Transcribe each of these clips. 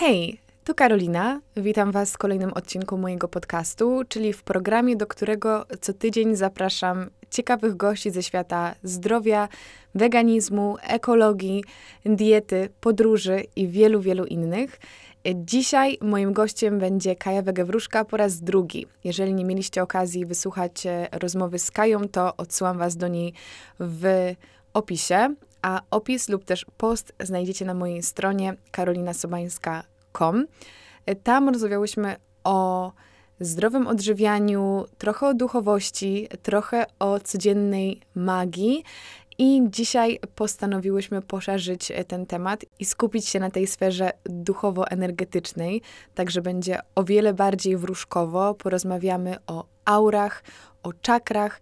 Hej, tu Karolina. Witam Was w kolejnym odcinku mojego podcastu, czyli w programie, do którego co tydzień zapraszam ciekawych gości ze świata zdrowia, weganizmu, ekologii, diety, podróży i wielu, wielu innych. Dzisiaj moim gościem będzie Kaja Wegewruszka po raz drugi. Jeżeli nie mieliście okazji wysłuchać e, rozmowy z Kają, to odsyłam Was do niej w opisie. A opis lub też post znajdziecie na mojej stronie karolinasobańska.com E, tam rozmawiałyśmy o zdrowym odżywianiu, trochę o duchowości, trochę o codziennej magii. I dzisiaj postanowiłyśmy poszerzyć e, ten temat i skupić się na tej sferze duchowo-energetycznej, także będzie o wiele bardziej wróżkowo. Porozmawiamy o aurach, o czakrach,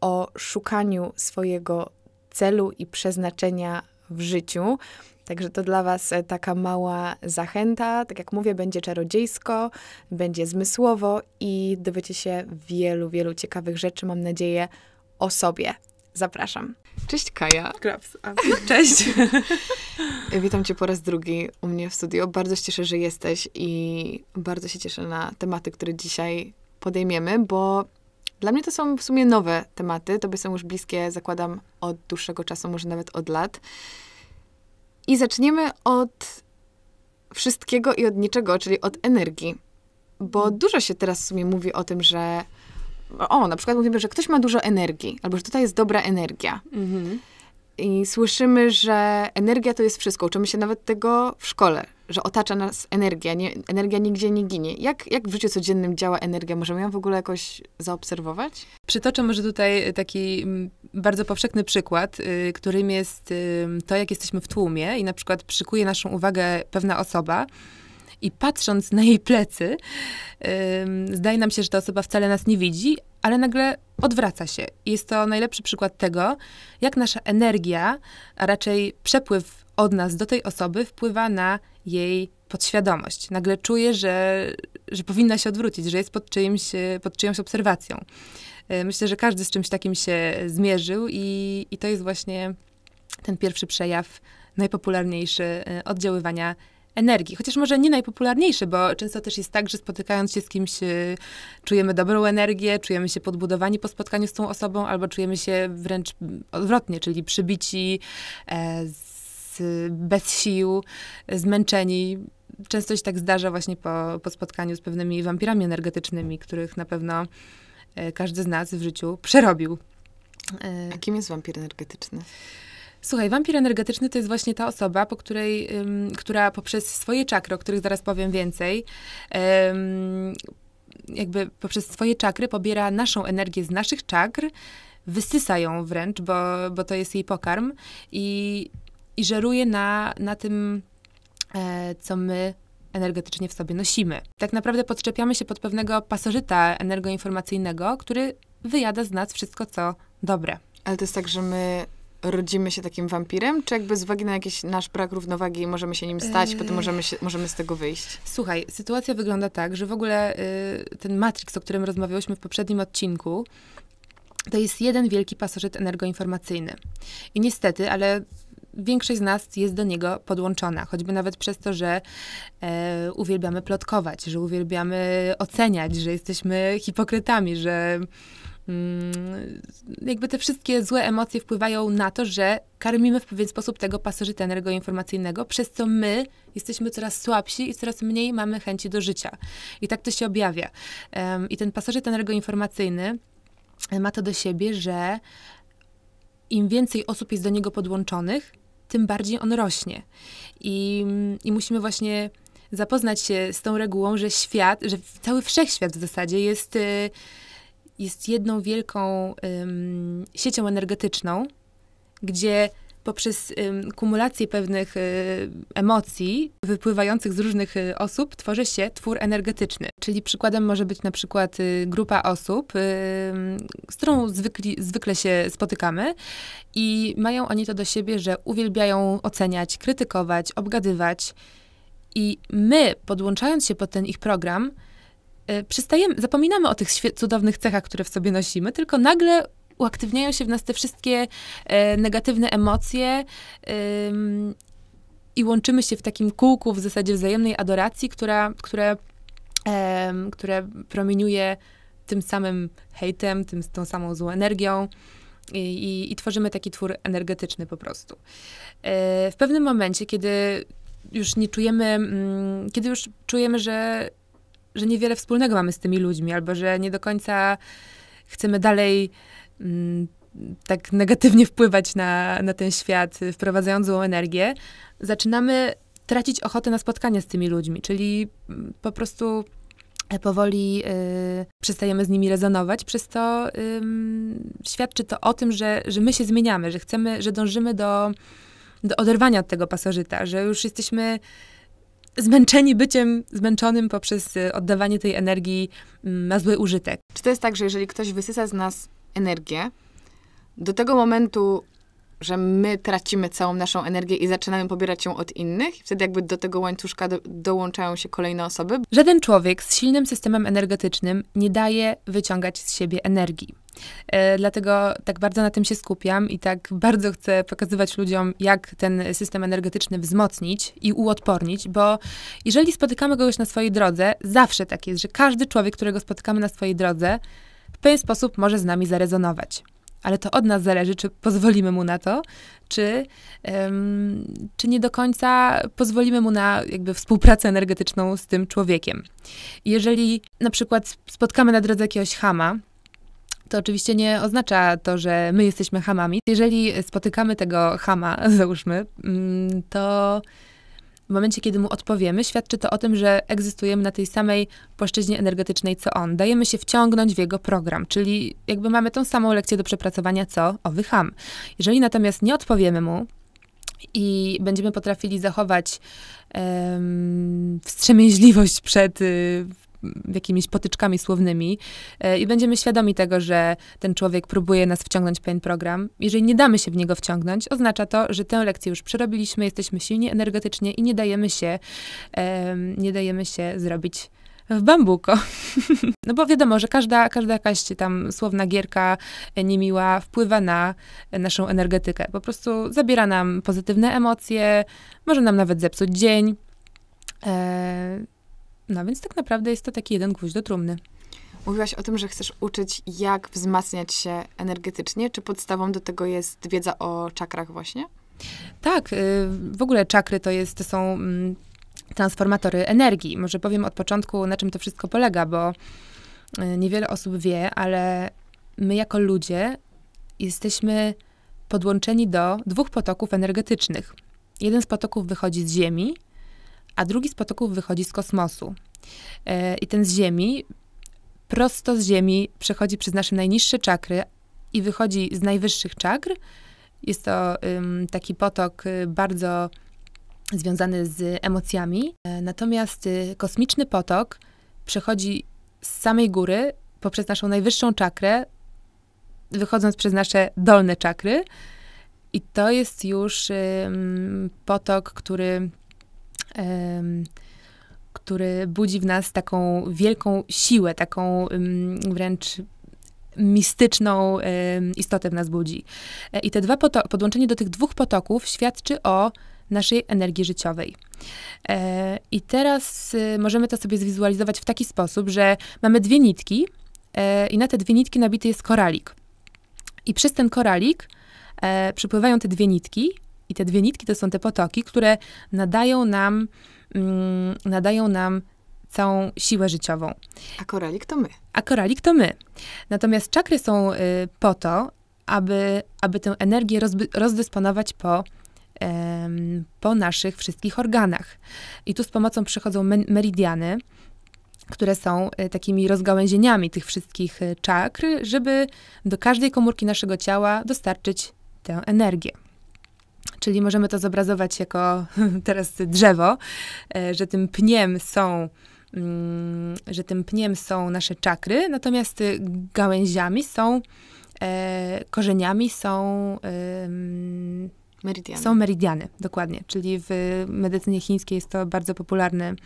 o szukaniu swojego celu i przeznaczenia w życiu. Także to dla Was e, taka mała zachęta. Tak jak mówię, będzie czarodziejsko, będzie zmysłowo i dowiecie się wielu, wielu ciekawych rzeczy, mam nadzieję, o sobie. Zapraszam. Cześć Kaja. Krabs. Cześć. E, witam Cię po raz drugi u mnie w studio. Bardzo się cieszę, że jesteś i bardzo się cieszę na tematy, które dzisiaj podejmiemy, bo dla mnie to są w sumie nowe tematy. Tobie są już bliskie, zakładam, od dłuższego czasu, może nawet od lat. I zaczniemy od wszystkiego i od niczego, czyli od energii. Bo mhm. dużo się teraz w sumie mówi o tym, że o, na przykład mówimy, że ktoś ma dużo energii, albo że tutaj jest dobra energia. Mhm. I słyszymy, że energia to jest wszystko. Uczymy się nawet tego w szkole, że otacza nas energia. Nie, energia nigdzie nie ginie. Jak, jak w życiu codziennym działa energia? Możemy ją w ogóle jakoś zaobserwować? Przytoczę może tutaj e, taki bardzo powszechny przykład, y, którym jest to, jak jesteśmy w tłumie i na przykład przykuje naszą uwagę pewna osoba i patrząc na jej plecy, zdaje nam się, że ta osoba wcale nas nie widzi, ale nagle odwraca się. Jest to najlepszy przykład tego, jak nasza energia, a raczej przepływ od nas do tej osoby wpływa na jej podświadomość. Nagle czuje, że, że powinna się odwrócić, że jest pod, czyimś, pod czyjąś obserwacją. Y, myślę, że każdy z czymś takim się zmierzył i, i to jest właśnie ten pierwszy przejaw najpopularniejszy y, oddziaływania energii. Chociaż może nie najpopularniejszy, bo często też jest tak, że spotykając się z kimś, y, czujemy dobrą energię, czujemy się podbudowani po spotkaniu z tą osobą, albo czujemy się wręcz odwrotnie, czyli przybici, e, z, bez sił, zmęczeni. Często się tak zdarza właśnie po, po spotkaniu z pewnymi wampirami energetycznymi, których na pewno e, każdy z nas w życiu przerobił. E, A kim jest wampir energetyczny? Słuchaj, wampir energetyczny to jest właśnie ta osoba, po której, która poprzez swoje czakry, o których zaraz powiem więcej, jakby poprzez swoje czakry pobiera naszą energię z naszych czakr, wysysa ją wręcz, bo, bo to jest jej pokarm i, i żeruje na, na tym, e, co my energetycznie w sobie nosimy. Tak naprawdę podczepiamy się pod pewnego pasożyta energoinformacyjnego, który wyjada z nas wszystko, co dobre. Ale to jest tak, że my rodzimy się takim wampirem, czy jakby z uwagi na jakiś nasz brak równowagi możemy się nim stać, potem eee. możemy, się, możemy z tego wyjść? Słuchaj, sytuacja wygląda tak, że w ogóle y, ten Matrix, o którym rozmawiałyśmy w poprzednim odcinku, to jest jeden wielki pasożyt energoinformacyjny. I niestety, ale większość z nas jest do niego podłączona, choćby nawet przez to, że e, uwielbiamy plotkować, że uwielbiamy oceniać, że jesteśmy hipokrytami, że Mm, jakby te wszystkie złe emocje wpływają na to, że karmimy w pewien sposób tego pasożyta energoinformacyjnego, przez co my jesteśmy coraz słabsi i coraz mniej mamy chęci do życia. I tak to się objawia. I ten pasożyt energoinformacyjny ma to do siebie, że im więcej osób jest do niego podłączonych, tym bardziej on rośnie. I, i musimy właśnie zapoznać się z tą regułą, że świat, że cały wszechświat w zasadzie jest y, jest jedną wielką siecią energetyczną, gdzie poprzez kumulację pewnych e, emocji wypływających z różnych e, osób tworzy się twór energetyczny. Czyli przykładem może być na przykład e, grupa osób, z którą zwykli, zwykle się spotykamy i mają oni to do siebie, że uwielbiają oceniać, krytykować, obgadywać. I my, podłączając się pod ten ich program, Y, przystajemy, zapominamy o tych cudownych cechach, które w sobie nosimy, tylko nagle uaktywniają się w nas te wszystkie e, negatywne emocje i łączymy się w takim kółku w zasadzie wzajemnej adoracji, która, które, e, które promieniuje tym samym hejtem, tym, tą samą złą energią. I, i, i tworzymy taki twór energetyczny po prostu. E, w pewnym momencie, kiedy już nie czujemy, mm, kiedy już czujemy, że że niewiele wspólnego mamy z tymi ludźmi, albo że nie do końca chcemy dalej mm, tak negatywnie wpływać na, na ten świat, wprowadzając złą energię, zaczynamy tracić ochotę na spotkania z tymi ludźmi, czyli mm, po prostu e, powoli y, przestajemy z nimi rezonować, przez to y, świadczy to o tym, że, że my się zmieniamy, że chcemy, że dążymy do, do oderwania od tego pasożyta, że już jesteśmy zmęczeni byciem zmęczonym poprzez e, oddawanie tej energii mm, na zły użytek. Czy to jest tak, że jeżeli ktoś wysysa z nas energię, do tego momentu, że my tracimy całą naszą energię i zaczynamy pobierać ją od innych, wtedy jakby do tego łańcuszka do, dołączają się kolejne osoby? Żaden człowiek z silnym systemem energetycznym nie daje wyciągać z siebie energii. E, dlatego tak bardzo na tym się skupiam i tak bardzo chcę pokazywać ludziom, jak ten system energetyczny wzmocnić i uodpornić, bo jeżeli spotykamy kogoś na swojej drodze, zawsze tak jest, że każdy człowiek, którego spotykamy na swojej drodze, w pewien sposób może z nami zarezonować ale to od nas zależy, czy pozwolimy mu na to, czy, um, czy nie do końca pozwolimy mu na jakby współpracę energetyczną z tym człowiekiem. Jeżeli na przykład spotkamy na drodze jakiegoś chama, to oczywiście nie oznacza to, że my jesteśmy hamami. Jeżeli spotykamy tego hama, załóżmy, mm, to w momencie, kiedy mu odpowiemy, świadczy to o tym, że egzystujemy na tej samej płaszczyźnie energetycznej co on. Dajemy się wciągnąć w jego program, czyli jakby mamy tą samą lekcję do przepracowania co owy ham. Jeżeli natomiast nie odpowiemy mu i będziemy potrafili zachować um, wstrzemięźliwość przed y, jakimiś potyczkami słownymi e, i będziemy świadomi tego, że ten człowiek próbuje nas wciągnąć w pewien program. Jeżeli nie damy się w niego wciągnąć, oznacza to, że tę lekcję już przerobiliśmy, jesteśmy silni energetycznie i nie dajemy się, nie dajemy się zrobić w bambuko. No bo wiadomo, że każda, każda jakaś tam słowna gierka e, niemiła wpływa na naszą energetykę. Po prostu zabiera nam pozytywne emocje, może nam nawet zepsuć dzień. E, no więc tak naprawdę jest to taki jeden gwóźdź do trumny. Mówiłaś o tym, że chcesz uczyć, jak wzmacniać się energetycznie. Czy podstawą do tego jest wiedza o czakrach właśnie? Tak, y, w ogóle czakry to, jest, to są mm, transformatory energii. Może powiem od początku, na czym to wszystko polega, bo y, niewiele osób wie, ale my jako ludzie jesteśmy podłączeni do dwóch potoków energetycznych. Jeden z potoków wychodzi z Ziemi, a drugi z potoków wychodzi z kosmosu. E, I ten z Ziemi, prosto z Ziemi, przechodzi przez nasze najniższe czakry i wychodzi z najwyższych czakr. Jest to taki potok y, bardzo związany z emocjami. E, natomiast y, kosmiczny potok przechodzi z samej góry poprzez naszą najwyższą czakrę, wychodząc przez nasze dolne czakry. I to jest już potok, który który budzi w nas taką wielką siłę, taką wręcz mistyczną istotę w nas budzi. E, I te dwa podłączenie do tych dwóch potoków świadczy o naszej energii życiowej. E, I teraz e, możemy to sobie zwizualizować w taki sposób, że mamy dwie nitki i na te dwie nitki nabity jest koralik. I przez ten koralik przypływają te dwie nitki i te dwie nitki to są te potoki, które nadają nam, mm, nadają nam całą siłę życiową. A koralik to my. A koralik to my. Natomiast czakry są y, po to, aby, aby tę energię rozby, rozdysponować po, po naszych wszystkich organach. I tu z pomocą przychodzą me meridiany, które są y, takimi rozgałęzieniami tych wszystkich y, czakr, żeby do każdej komórki naszego ciała dostarczyć tę energię. Czyli możemy to zobrazować jako teraz drzewo, e, że tym pniem są mm, że tym pniem są nasze czakry, natomiast gałęziami są e, korzeniami są meridiany. Są meridiany, dokładnie. Czyli w medycynie chińskiej jest to bardzo popularny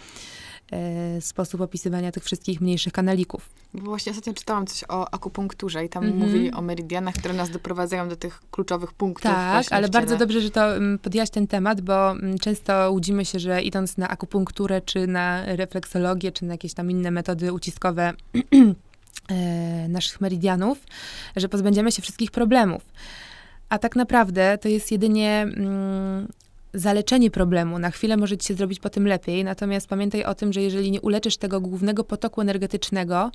E, sposób opisywania tych wszystkich mniejszych kanalików. Bo właśnie ostatnio czytałam coś o akupunkturze i tam mm -hmm. mówili o meridianach, które nas doprowadzają do tych kluczowych punktów. Tak, ale bardzo dobrze, że to mm, podjęłaś ten temat, bo mm, często łudzimy się, że idąc na akupunkturę, czy na refleksologię, czy na jakieś tam inne metody uciskowe, e, naszych meridianów, że pozbędziemy się wszystkich problemów. A tak naprawdę to jest jedynie mm, zaleczenie problemu. Na chwilę może ci się zrobić po tym lepiej, natomiast pamiętaj o tym, że jeżeli nie uleczysz tego głównego potoku energetycznego,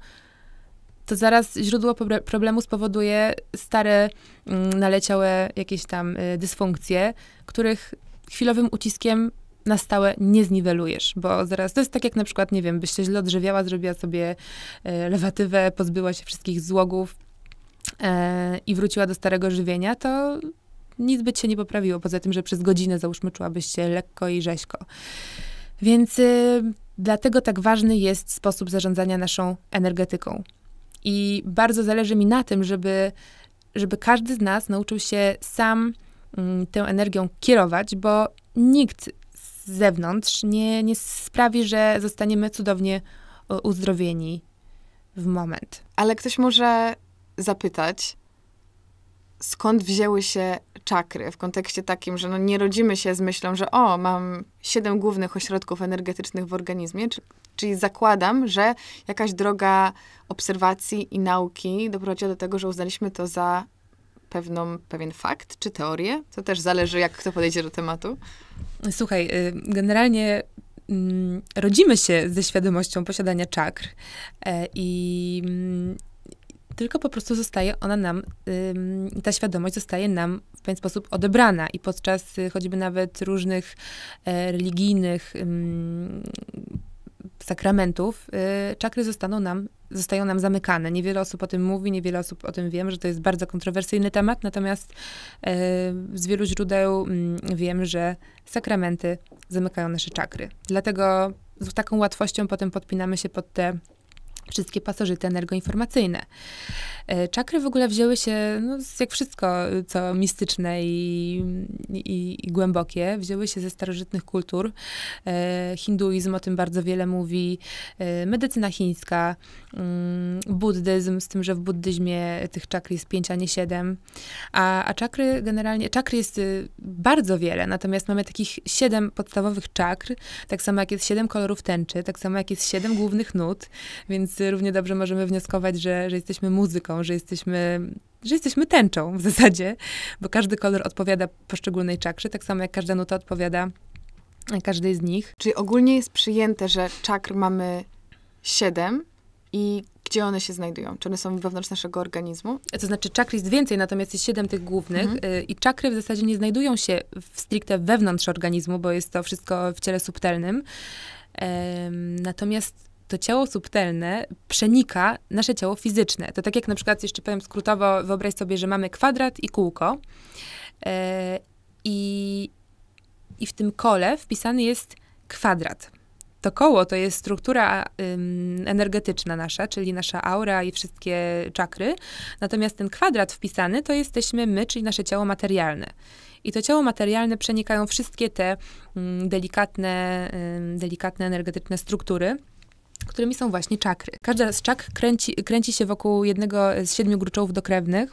to zaraz źródło problemu spowoduje stare, mm, naleciałe jakieś tam y, dysfunkcje, których chwilowym uciskiem na stałe nie zniwelujesz, bo zaraz to jest tak jak na przykład, nie wiem, byś się źle odżywiała, zrobiła sobie y, lewatywę, pozbyła się wszystkich złogów, e, i wróciła do starego żywienia, to nic by się nie poprawiło, poza tym, że przez godzinę załóżmy czułabyś się lekko i rzeźko. Więc y, dlatego tak ważny jest sposób zarządzania naszą energetyką. I bardzo zależy mi na tym, żeby, żeby każdy z nas nauczył się sam y, tę energią kierować, bo nikt z zewnątrz nie, nie sprawi, że zostaniemy cudownie y, uzdrowieni w moment. Ale ktoś może zapytać, skąd wzięły się czakry w kontekście takim, że no nie rodzimy się z myślą, że o, mam siedem głównych ośrodków energetycznych w organizmie, czyli zakładam, że jakaś droga obserwacji i nauki doprowadziła do tego, że uznaliśmy to za pewną, pewien fakt czy teorię. To też zależy, jak kto podejdzie do tematu. Słuchaj, y, generalnie mm, rodzimy się ze świadomością posiadania czakr e, i mm, tylko po prostu zostaje ona nam, ta świadomość zostaje nam w pewien sposób odebrana i podczas y, choćby nawet różnych e, religijnych sakramentów, y, czakry zostaną nam, zostają nam zamykane. Niewiele osób o tym mówi, niewiele osób o tym wiem, że to jest bardzo kontrowersyjny temat, natomiast e, z wielu źródeł mm, wiem, że sakramenty zamykają nasze czakry. Dlatego z taką łatwością potem podpinamy się pod te wszystkie pasożyty energoinformacyjne. E, czakry w ogóle wzięły się, no, jak wszystko, y, co mistyczne i, i, i, głębokie, wzięły się ze starożytnych kultur. E, hinduizm o tym bardzo wiele mówi, e, medycyna chińska, mm, buddyzm, z tym, że w buddyzmie tych czakr jest pięć, a nie siedem. A, a czakry generalnie, czakry jest y, bardzo wiele, natomiast mamy takich siedem podstawowych czakr, tak samo jak jest siedem kolorów tęczy, tak samo jak jest siedem głównych nut, więc równie dobrze możemy wnioskować, że, że jesteśmy muzyką, że jesteśmy, że jesteśmy tęczą w zasadzie, bo każdy kolor odpowiada poszczególnej czakrze, tak samo jak każda nuta odpowiada każdej z nich. Czyli ogólnie jest przyjęte, że czakr mamy siedem i gdzie one się znajdują? Czy one są wewnątrz naszego organizmu? To znaczy, czakr jest więcej, natomiast jest siedem tych głównych mhm. y, i czakry w zasadzie nie znajdują się w stricte wewnątrz organizmu, bo jest to wszystko w ciele subtelnym. Natomiast to ciało subtelne przenika nasze ciało fizyczne. To tak jak na przykład, jeszcze powiem skrótowo, wyobraź sobie, że mamy kwadrat i kółko. E, i, I w tym kole wpisany jest kwadrat. To koło to jest struktura ym, energetyczna nasza, czyli nasza aura i wszystkie czakry. Natomiast ten kwadrat wpisany to jesteśmy my, czyli nasze ciało materialne. I to ciało materialne przenikają wszystkie te ym, mm, delikatne, ym, delikatne energetyczne struktury którymi są właśnie czakry. Każda z czakr kręci, kręci się wokół jednego z siedmiu gruczołów dokrewnych,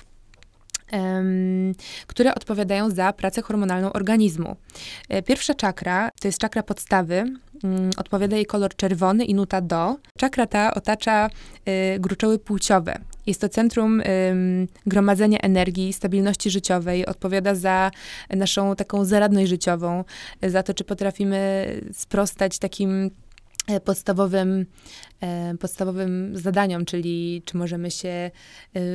Um, które odpowiadają za pracę hormonalną organizmu. E, pierwsza czakra to jest czakra podstawy, mm, odpowiada jej kolor czerwony i nuta do. Czakra ta otacza y, gruczoły płciowe. Jest to centrum y, gromadzenia energii, stabilności życiowej, odpowiada za naszą taką zaradność życiową, e, za to, czy potrafimy sprostać takim E, podstawowym, e, podstawowym zadaniom, czyli czy możemy się e,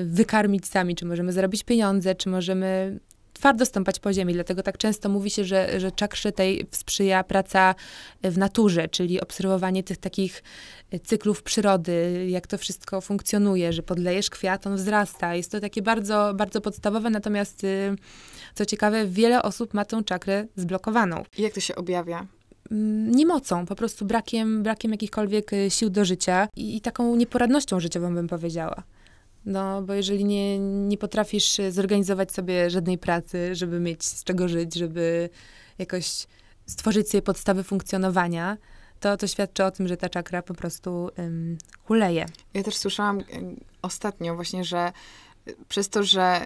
wykarmić sami, czy możemy zarobić pieniądze, czy możemy twardo stąpać po ziemi. Dlatego tak często mówi się, że, że czakrze tej sprzyja praca w naturze, czyli obserwowanie tych takich cyklów przyrody, jak to wszystko funkcjonuje, że podlejesz kwiat, on wzrasta. Jest to takie bardzo, bardzo podstawowe, natomiast co ciekawe, wiele osób ma tą czakrę zblokowaną. I jak to się objawia? Mm, niemocą, po prostu brakiem, brakiem jakichkolwiek y, sił do życia i, i taką nieporadnością życiową bym powiedziała. No, bo jeżeli nie, nie potrafisz y, zorganizować sobie żadnej pracy, żeby mieć z czego żyć, żeby jakoś stworzyć sobie podstawy funkcjonowania, to, to świadczy o tym, że ta czakra po prostu um, huleje. Ja też słyszałam y, ostatnio właśnie, że przez to, że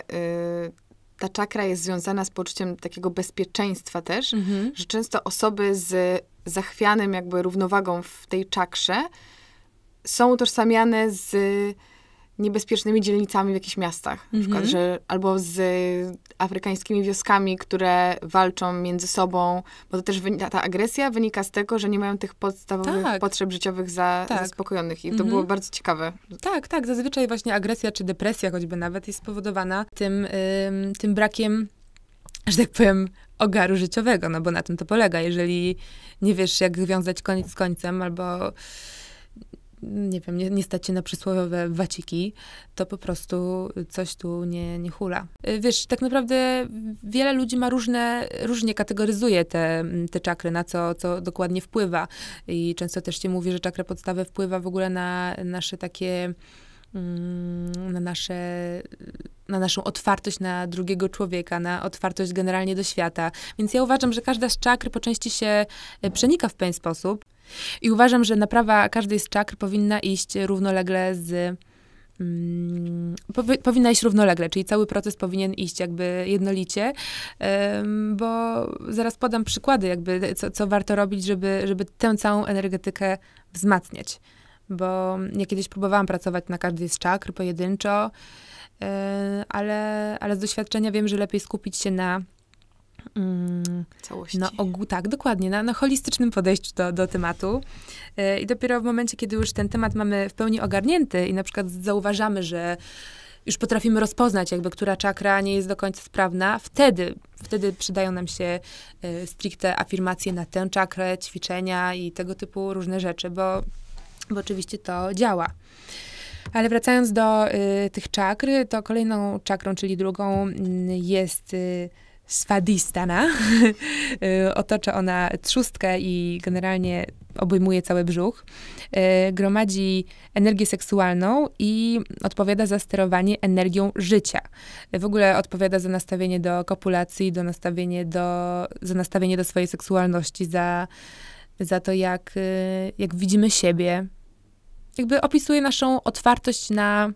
ta czakra jest związana z poczuciem takiego bezpieczeństwa też, mhm. że często osoby z zachwianym jakby równowagą w tej czakrze są utożsamiane z niebezpiecznymi dzielnicami w jakichś miastach. Na mhm. przykład, że, albo z afrykańskimi wioskami, które walczą między sobą, bo to też wynika, ta agresja wynika z tego, że nie mają tych podstawowych tak. potrzeb życiowych za, tak. zaspokojonych. I to mhm. było bardzo ciekawe. Tak, tak. Zazwyczaj właśnie agresja czy depresja choćby nawet jest spowodowana tym, ym, tym brakiem, że tak powiem, ogaru życiowego, no bo na tym to polega. Jeżeli nie wiesz, jak wiązać koniec z końcem albo nie wiem, nie, nie stać się na przysłowiowe waciki, to po prostu coś tu nie, nie hula. Y, wiesz, tak naprawdę wiele ludzi ma różne, różnie kategoryzuje te, te czakry, na co, co dokładnie wpływa. I często też się mówi, że czakra podstawy wpływa w ogóle na nasze takie mm, na, nasze, na naszą otwartość na drugiego człowieka, na otwartość generalnie do świata. Więc ja uważam, że każda z czakr po części się e, przenika w pewien sposób. I uważam, że naprawa każdej z czakr powinna iść równolegle z mm, powinna iść równolegle, czyli cały proces powinien iść jakby jednolicie, bo zaraz podam przykłady, jakby co, co warto robić, żeby, żeby tę całą energetykę wzmacniać. Bo ja kiedyś próbowałam pracować na każdej z czakr pojedynczo, ale, ale z doświadczenia wiem, że lepiej skupić się na Mm, Całości. No, ogół, tak, dokładnie, na, na holistycznym podejściu do, do tematu. E, I dopiero w momencie, kiedy już ten temat mamy w pełni ogarnięty i na przykład zauważamy, że już potrafimy rozpoznać, jakby, która czakra nie jest do końca sprawna, wtedy, wtedy przydają nam się e, stricte afirmacje na tę czakrę, ćwiczenia i tego typu różne rzeczy, bo, bo oczywiście to działa. Ale wracając do y, tych czakr, to kolejną czakrą, czyli drugą, y, jest Svadistana y, Otacza ona trzustkę i generalnie obejmuje cały brzuch. Y, gromadzi energię seksualną i odpowiada za sterowanie energią życia. Y, w ogóle odpowiada za nastawienie do kopulacji, do nastawienie do, za nastawienie do swojej seksualności, za, za to, jak, jak widzimy siebie. Jakby opisuje naszą otwartość na,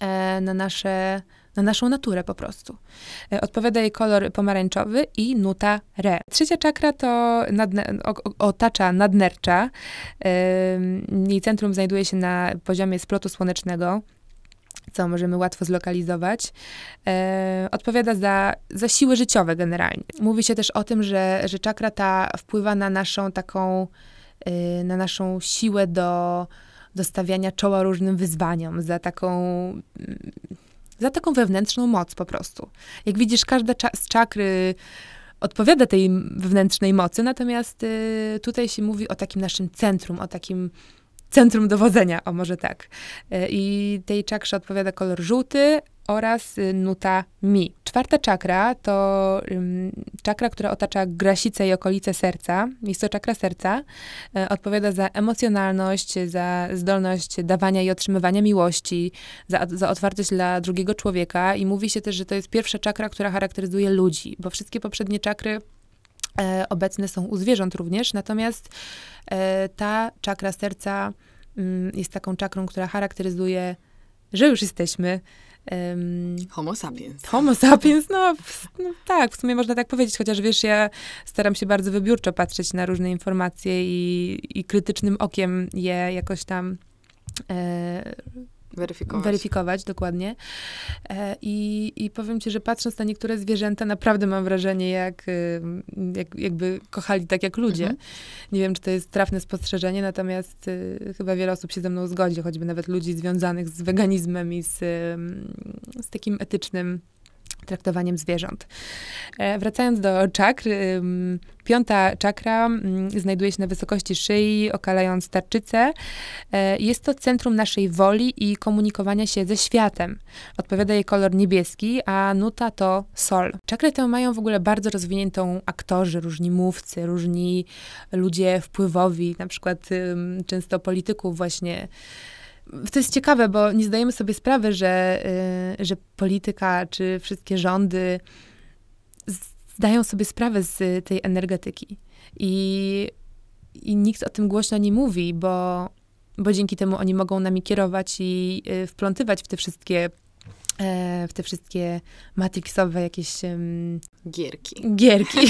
e, na nasze na naszą naturę po prostu. E, odpowiada jej kolor pomarańczowy i nuta re. Trzecia czakra to nadne, otacza nadnercza. Jej centrum znajduje się na poziomie splotu słonecznego, co możemy łatwo zlokalizować, e, odpowiada za, za siły życiowe generalnie. Mówi się też o tym, że, że czakra ta wpływa na naszą taką, e, na naszą siłę do, do stawiania czoła różnym wyzwaniom, za taką mm, za taką wewnętrzną moc po prostu. Jak widzisz, każda z czakry odpowiada tej wewnętrznej mocy, natomiast y, tutaj się mówi o takim naszym centrum, o takim centrum dowodzenia, o może tak. Y, I tej czakrze odpowiada kolor żółty, oraz nuta mi. Czwarta czakra to czakra, która otacza grasice i okolice serca. Jest to czakra serca. E, odpowiada za emocjonalność, za zdolność dawania i otrzymywania miłości, za, za otwartość dla drugiego człowieka. I mówi się też, że to jest pierwsza czakra, która charakteryzuje ludzi, bo wszystkie poprzednie czakry e, obecne są u zwierząt również. Natomiast e, ta czakra serca m, mm, jest taką czakrą, która charakteryzuje, że już jesteśmy Um, homo sapiens. Homo sapiens, no, no, tak, w sumie można tak powiedzieć, chociaż wiesz, ja staram się bardzo wybiórczo patrzeć na różne informacje i, i krytycznym okiem je jakoś tam e, Weryfikować. Weryfikować, dokładnie. E, I, I powiem ci, że patrząc na niektóre zwierzęta, naprawdę mam wrażenie, jak, jak jakby kochali tak jak ludzie. Mhm. Nie wiem, czy to jest trafne spostrzeżenie, natomiast y, chyba wiele osób się ze mną zgodzi, choćby nawet ludzi związanych z weganizmem i z, z takim etycznym traktowaniem zwierząt. E, wracając do czakr, piąta czakra mm, znajduje się na wysokości szyi, okalając tarczycę. E, jest to centrum naszej woli i komunikowania się ze światem. Odpowiada jej kolor niebieski, a nuta to sol. Czakry tę mają w ogóle bardzo rozwiniętą aktorzy, różni mówcy, różni ludzie wpływowi, na przykład często polityków właśnie to jest ciekawe, bo nie zdajemy sobie sprawy, że, y, że polityka czy wszystkie rządy zdają sobie sprawę z tej energetyki. I, i nikt o tym głośno nie mówi, bo, bo dzięki temu oni mogą nami kierować i y, wplątywać w te wszystkie E, w te wszystkie matrixowe jakieś... Um, gierki. Gierki,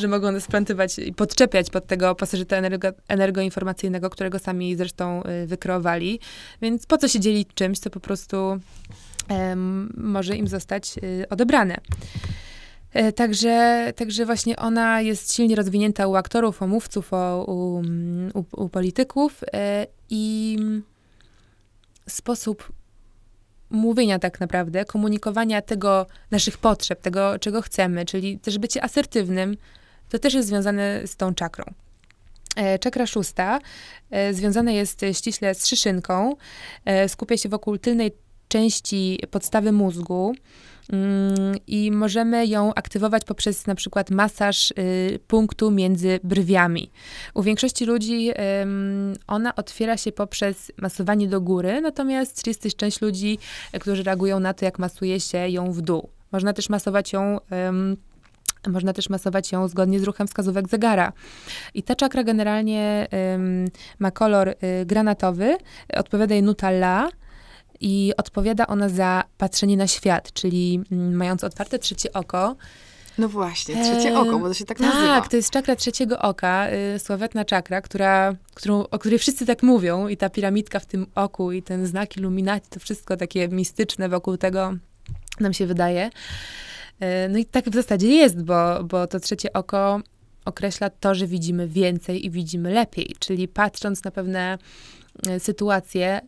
że mogą one splantywać i podczepiać pod tego pasożyta energo, energoinformacyjnego, którego sami zresztą y, wykreowali. Więc po co się dzielić czymś, co po prostu może im zostać y, odebrane. E, także, także właśnie ona jest silnie rozwinięta u aktorów, u mówców, u, u, u polityków e, i sposób mówienia tak naprawdę, komunikowania tego, naszych potrzeb, tego, czego chcemy, czyli też bycie asertywnym, to też jest związane z tą czakrą. E, czakra szósta e, związana jest ściśle z szyszynką, e, skupia się wokół tylnej części podstawy mózgu. Mm, i możemy ją aktywować poprzez na przykład masaż y, punktu między brwiami. U większości ludzi ona otwiera się poprzez masowanie do góry, natomiast jest też część ludzi, którzy reagują na to, jak masuje się ją w dół. Można też masować ją. Można też masować ją zgodnie z ruchem wskazówek zegara. I ta czakra generalnie ym, ma kolor y, granatowy, odpowiada jej nuta la, i odpowiada ona za patrzenie na świat, czyli mm, mając otwarte trzecie oko, no właśnie, trzecie e, oko, bo to się tak, tak nazywa. Tak, to jest czakra trzeciego oka, y, sławetna czakra, która, którą, o której wszyscy tak mówią i ta piramidka w tym oku i ten znak iluminacji, to wszystko takie mistyczne wokół tego nam się wydaje. E, no i tak w zasadzie jest, bo, bo to trzecie oko określa to, że widzimy więcej i widzimy lepiej, czyli patrząc na pewne e, sytuacje,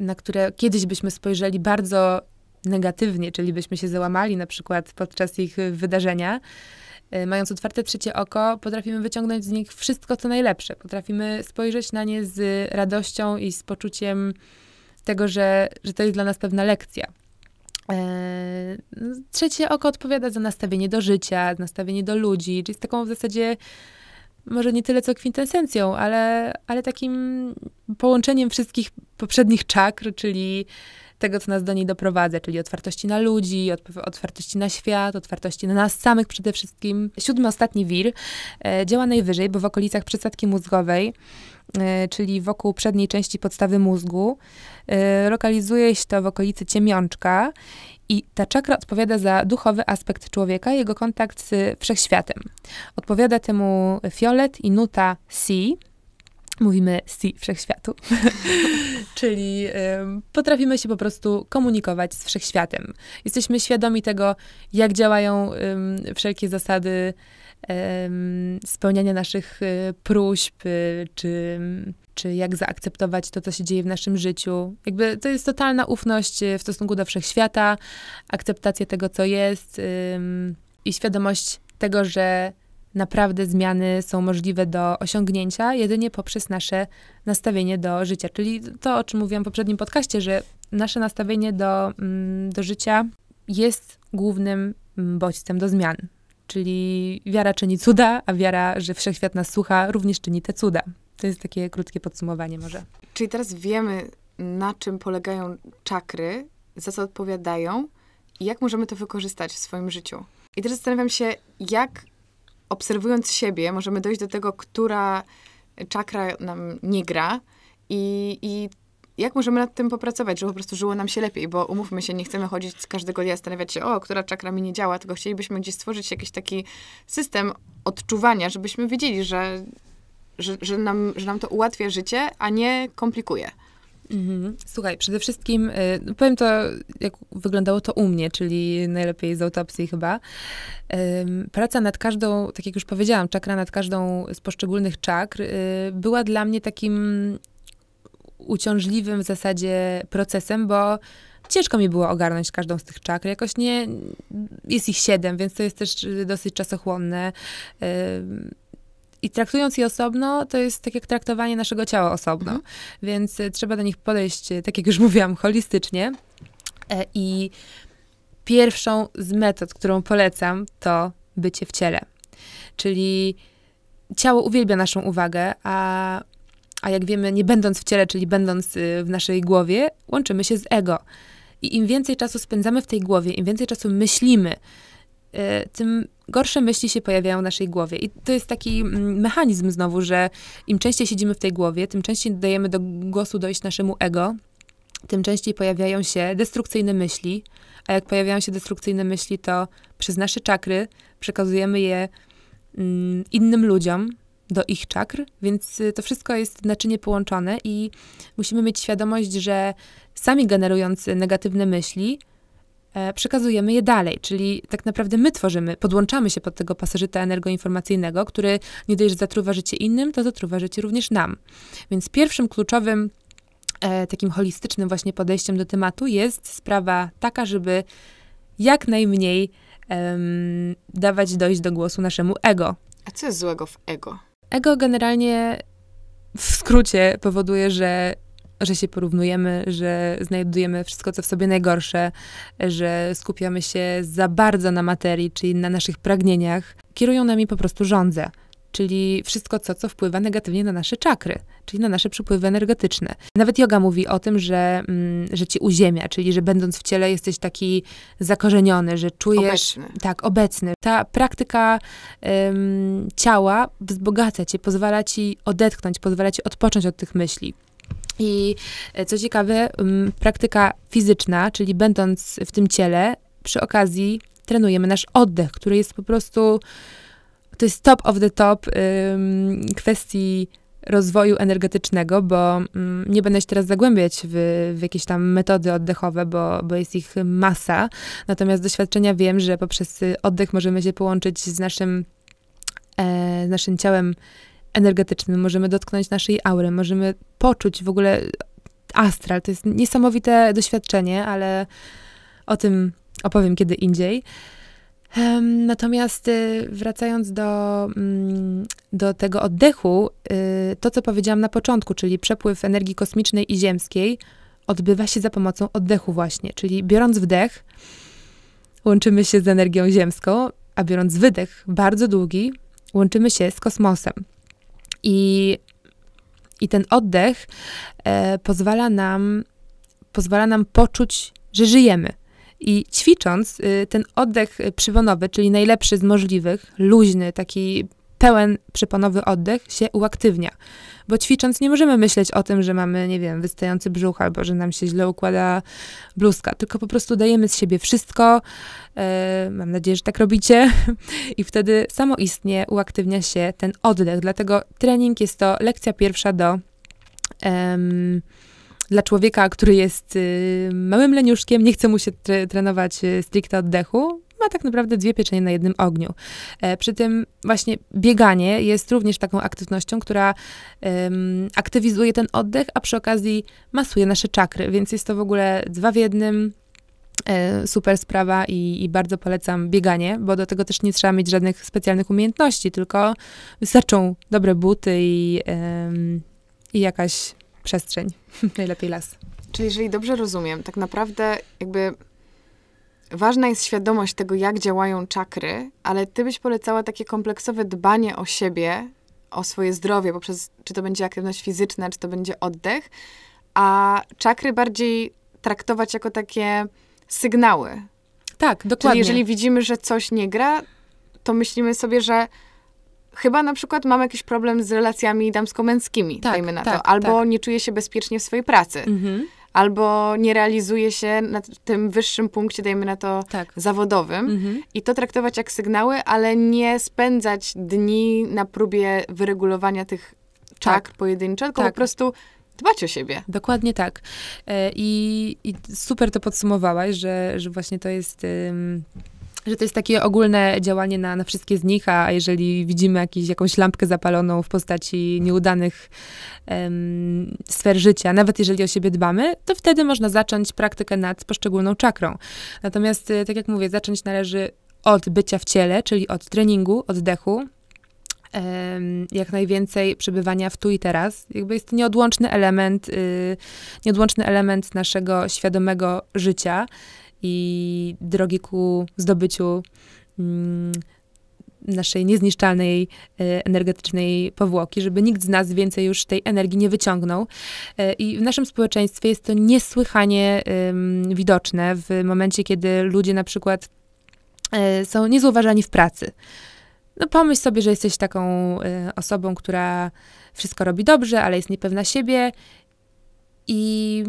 na które kiedyś byśmy spojrzeli bardzo negatywnie, czyli byśmy się załamali na przykład podczas ich y, wydarzenia, y, mając otwarte trzecie oko, potrafimy wyciągnąć z nich wszystko, co najlepsze. Potrafimy spojrzeć na nie z radością i z poczuciem tego, że, że to jest dla nas pewna lekcja. E, no, trzecie oko odpowiada za nastawienie do życia, nastawienie do ludzi, czyli z taką w zasadzie może nie tyle co kwintesencją, ale, ale takim połączeniem wszystkich poprzednich czakr, czyli tego, co nas do niej doprowadza, czyli otwartości na ludzi, otwartości na świat, otwartości na nas samych przede wszystkim. Siódmy, ostatni wir e, działa najwyżej, bo w okolicach przysadki mózgowej e, czyli wokół przedniej części podstawy mózgu. E, lokalizuje się to w okolicy ciemiączka i ta czakra odpowiada za duchowy aspekt człowieka, jego kontakt z wszechświatem. Odpowiada temu fiolet i nuta Si, mówimy si wszechświatu. Czyli y, potrafimy się po prostu komunikować z wszechświatem. Jesteśmy świadomi tego, jak działają y, wszelkie zasady y, spełniania naszych e, próśb, y, czy, czy jak zaakceptować to, co się dzieje w naszym życiu. Jakby to jest totalna ufność e, w stosunku do wszechświata, akceptacja tego, co jest i świadomość tego, że naprawdę zmiany są możliwe do osiągnięcia jedynie poprzez nasze nastawienie do życia. Czyli to, o czym mówiłam w poprzednim podcaście, że nasze nastawienie do, mm, do życia jest głównym mm, bodźcem do zmian. Czyli wiara czyni cuda, a wiara, że wszechświat nas słucha, również czyni te cuda. To jest takie krótkie podsumowanie może. Czyli teraz wiemy, na czym polegają czakry, za co odpowiadają i jak możemy to wykorzystać w swoim życiu. I teraz zastanawiam się, jak obserwując siebie, możemy dojść do tego, która czakra nam nie gra i, i jak możemy nad tym popracować, żeby po prostu żyło nam się lepiej, bo umówmy się, nie chcemy chodzić z każdego dnia zastanawiać się, o, która czakra mi nie działa, tylko chcielibyśmy gdzieś stworzyć jakiś taki system odczuwania, żebyśmy wiedzieli, że, że, że, nam, że nam to ułatwia życie, a nie komplikuje. Mhm. Słuchaj, przede wszystkim y, no powiem to, jak wyglądało to u mnie, czyli najlepiej z autopsji chyba. Y, praca nad każdą, tak jak już powiedziałam, czakra nad każdą z poszczególnych czakr y, była dla mnie takim uciążliwym w zasadzie procesem, bo ciężko mi było ogarnąć każdą z tych czakr. Jakoś nie, jest ich siedem, więc to jest też y, dosyć czasochłonne. I traktując je osobno, to jest tak jak traktowanie naszego ciała osobno. Mhm. Więc e, trzeba do nich podejść, e, tak jak już mówiłam, holistycznie. E, I pierwszą z metod, którą polecam, to bycie w ciele. Czyli ciało uwielbia naszą uwagę, a, a jak wiemy, nie będąc w ciele, czyli będąc w naszej głowie, łączymy się z ego. I im więcej czasu spędzamy w tej głowie, im więcej czasu myślimy, tym gorsze myśli się pojawiają w naszej głowie. I to jest taki mm, mechanizm znowu, że im częściej siedzimy w tej głowie, tym częściej dajemy do głosu dojść naszemu ego, tym częściej pojawiają się destrukcyjne myśli, a jak pojawiają się destrukcyjne myśli, to przez nasze czakry przekazujemy je mm, innym ludziom, do ich czakr, więc y, to wszystko jest naczynie połączone i musimy mieć świadomość, że sami generujący negatywne myśli, E, przekazujemy je dalej, czyli tak naprawdę my tworzymy, podłączamy się pod tego pasożyta energoinformacyjnego, który nie dość, że zatruwa życie innym, to zatruwa życie również nam. Więc pierwszym kluczowym e, takim holistycznym właśnie podejściem do tematu jest sprawa taka, żeby jak najmniej dawać dojść do głosu naszemu ego. A co jest złego w ego? Ego generalnie w skrócie powoduje, że że się porównujemy, że znajdujemy wszystko, co w sobie najgorsze, że skupiamy się za bardzo na materii, czyli na naszych pragnieniach, kierują nami po prostu żądze. Czyli wszystko to, co wpływa negatywnie na nasze czakry, czyli na nasze przepływy energetyczne. Nawet yoga mówi o tym, że, mm, że ci uziemia, czyli że będąc w ciele jesteś taki zakorzeniony, że czujesz. Obecny. Tak, obecny. Ta praktyka ym, ciała wzbogaca cię, pozwala ci odetchnąć, pozwala ci odpocząć od tych myśli. I e, co ciekawe, praktyka fizyczna, czyli będąc w tym ciele, przy okazji trenujemy nasz oddech, który jest po prostu, to jest top of the top ym, kwestii rozwoju energetycznego, bo mm, nie będę się teraz zagłębiać w, w jakieś tam metody oddechowe, bo, bo, jest ich masa. Natomiast z doświadczenia wiem, że poprzez oddech możemy się połączyć z naszym, e, z naszym ciałem energetycznym, możemy dotknąć naszej aury, możemy poczuć w ogóle astral. To jest niesamowite doświadczenie, ale o tym opowiem kiedy indziej. Natomiast y, wracając do, mm, do tego oddechu, y, to co powiedziałam na początku, czyli przepływ energii kosmicznej i ziemskiej, odbywa się za pomocą oddechu, właśnie. Czyli biorąc wdech, łączymy się z energią ziemską, a biorąc wydech bardzo długi, łączymy się z kosmosem. I, i ten oddech e, pozwala, nam, pozwala nam poczuć, że żyjemy. I ćwicząc y, ten oddech przywonowy, czyli najlepszy z możliwych, luźny, taki pełen przyponowy oddech się uaktywnia. Bo ćwicząc nie możemy myśleć o tym, że mamy, nie wiem, wystający brzuch albo że nam się źle układa bluzka, tylko po prostu dajemy z siebie wszystko. E, mam nadzieję, że tak robicie. I wtedy samoistnie uaktywnia się ten oddech. Dlatego trening jest to lekcja pierwsza do. dla człowieka, który jest y, małym leniuszkiem, nie chce mu się tre trenować y, stricte oddechu, ma tak naprawdę dwie pieczenie na jednym ogniu. E, przy tym właśnie bieganie jest również taką aktywnością, która aktywizuje ten oddech, a przy okazji masuje nasze czakry, więc jest to w ogóle dwa w jednym e, super sprawa i, i, bardzo polecam bieganie, bo do tego też nie trzeba mieć żadnych specjalnych umiejętności, tylko wystarczą dobre buty i, i jakaś przestrzeń, najlepiej las. Czyli jeżeli dobrze rozumiem, tak naprawdę jakby Ważna jest świadomość tego, jak działają czakry, ale ty byś polecała takie kompleksowe dbanie o siebie, o swoje zdrowie, poprzez czy to będzie aktywność fizyczna, czy to będzie oddech, a czakry bardziej traktować jako takie sygnały. Tak, dokładnie. Czyli jeżeli widzimy, że coś nie gra, to myślimy sobie, że chyba na przykład mam jakiś problem z relacjami damsko-męskimi, tak, dajmy na tak, to, albo tak. nie czuję się bezpiecznie w swojej pracy. Mhm albo nie realizuje się na tym wyższym punkcie, dajmy na to tak. zawodowym, mhm. i to traktować jak sygnały, ale nie spędzać dni na próbie wyregulowania tych czak tak. pojedynczo, tylko tak. po prostu dbać o siebie. Dokładnie tak. E, I, i super to podsumowałaś, że, że właśnie to jest że to jest takie ogólne działanie na, na wszystkie z nich, a jeżeli widzimy jakiś, jakąś lampkę zapaloną w postaci nieudanych em, sfer życia, nawet jeżeli o siebie dbamy, to wtedy można zacząć praktykę nad poszczególną czakrą. Natomiast, e, tak jak mówię, zacząć należy od bycia w ciele, czyli od treningu, oddechu, jak najwięcej przebywania w tu i teraz. Jakby jest to nieodłączny element, y, nieodłączny element naszego świadomego życia i drogi ku zdobyciu mm, naszej niezniszczalnej e, energetycznej powłoki, żeby nikt z nas więcej już tej energii nie wyciągnął. E, I w naszym społeczeństwie jest to niesłychanie widoczne w momencie, kiedy ludzie na przykład e, są niezauważani w pracy. No pomyśl sobie, że jesteś taką osobą, która wszystko robi dobrze, ale jest niepewna siebie i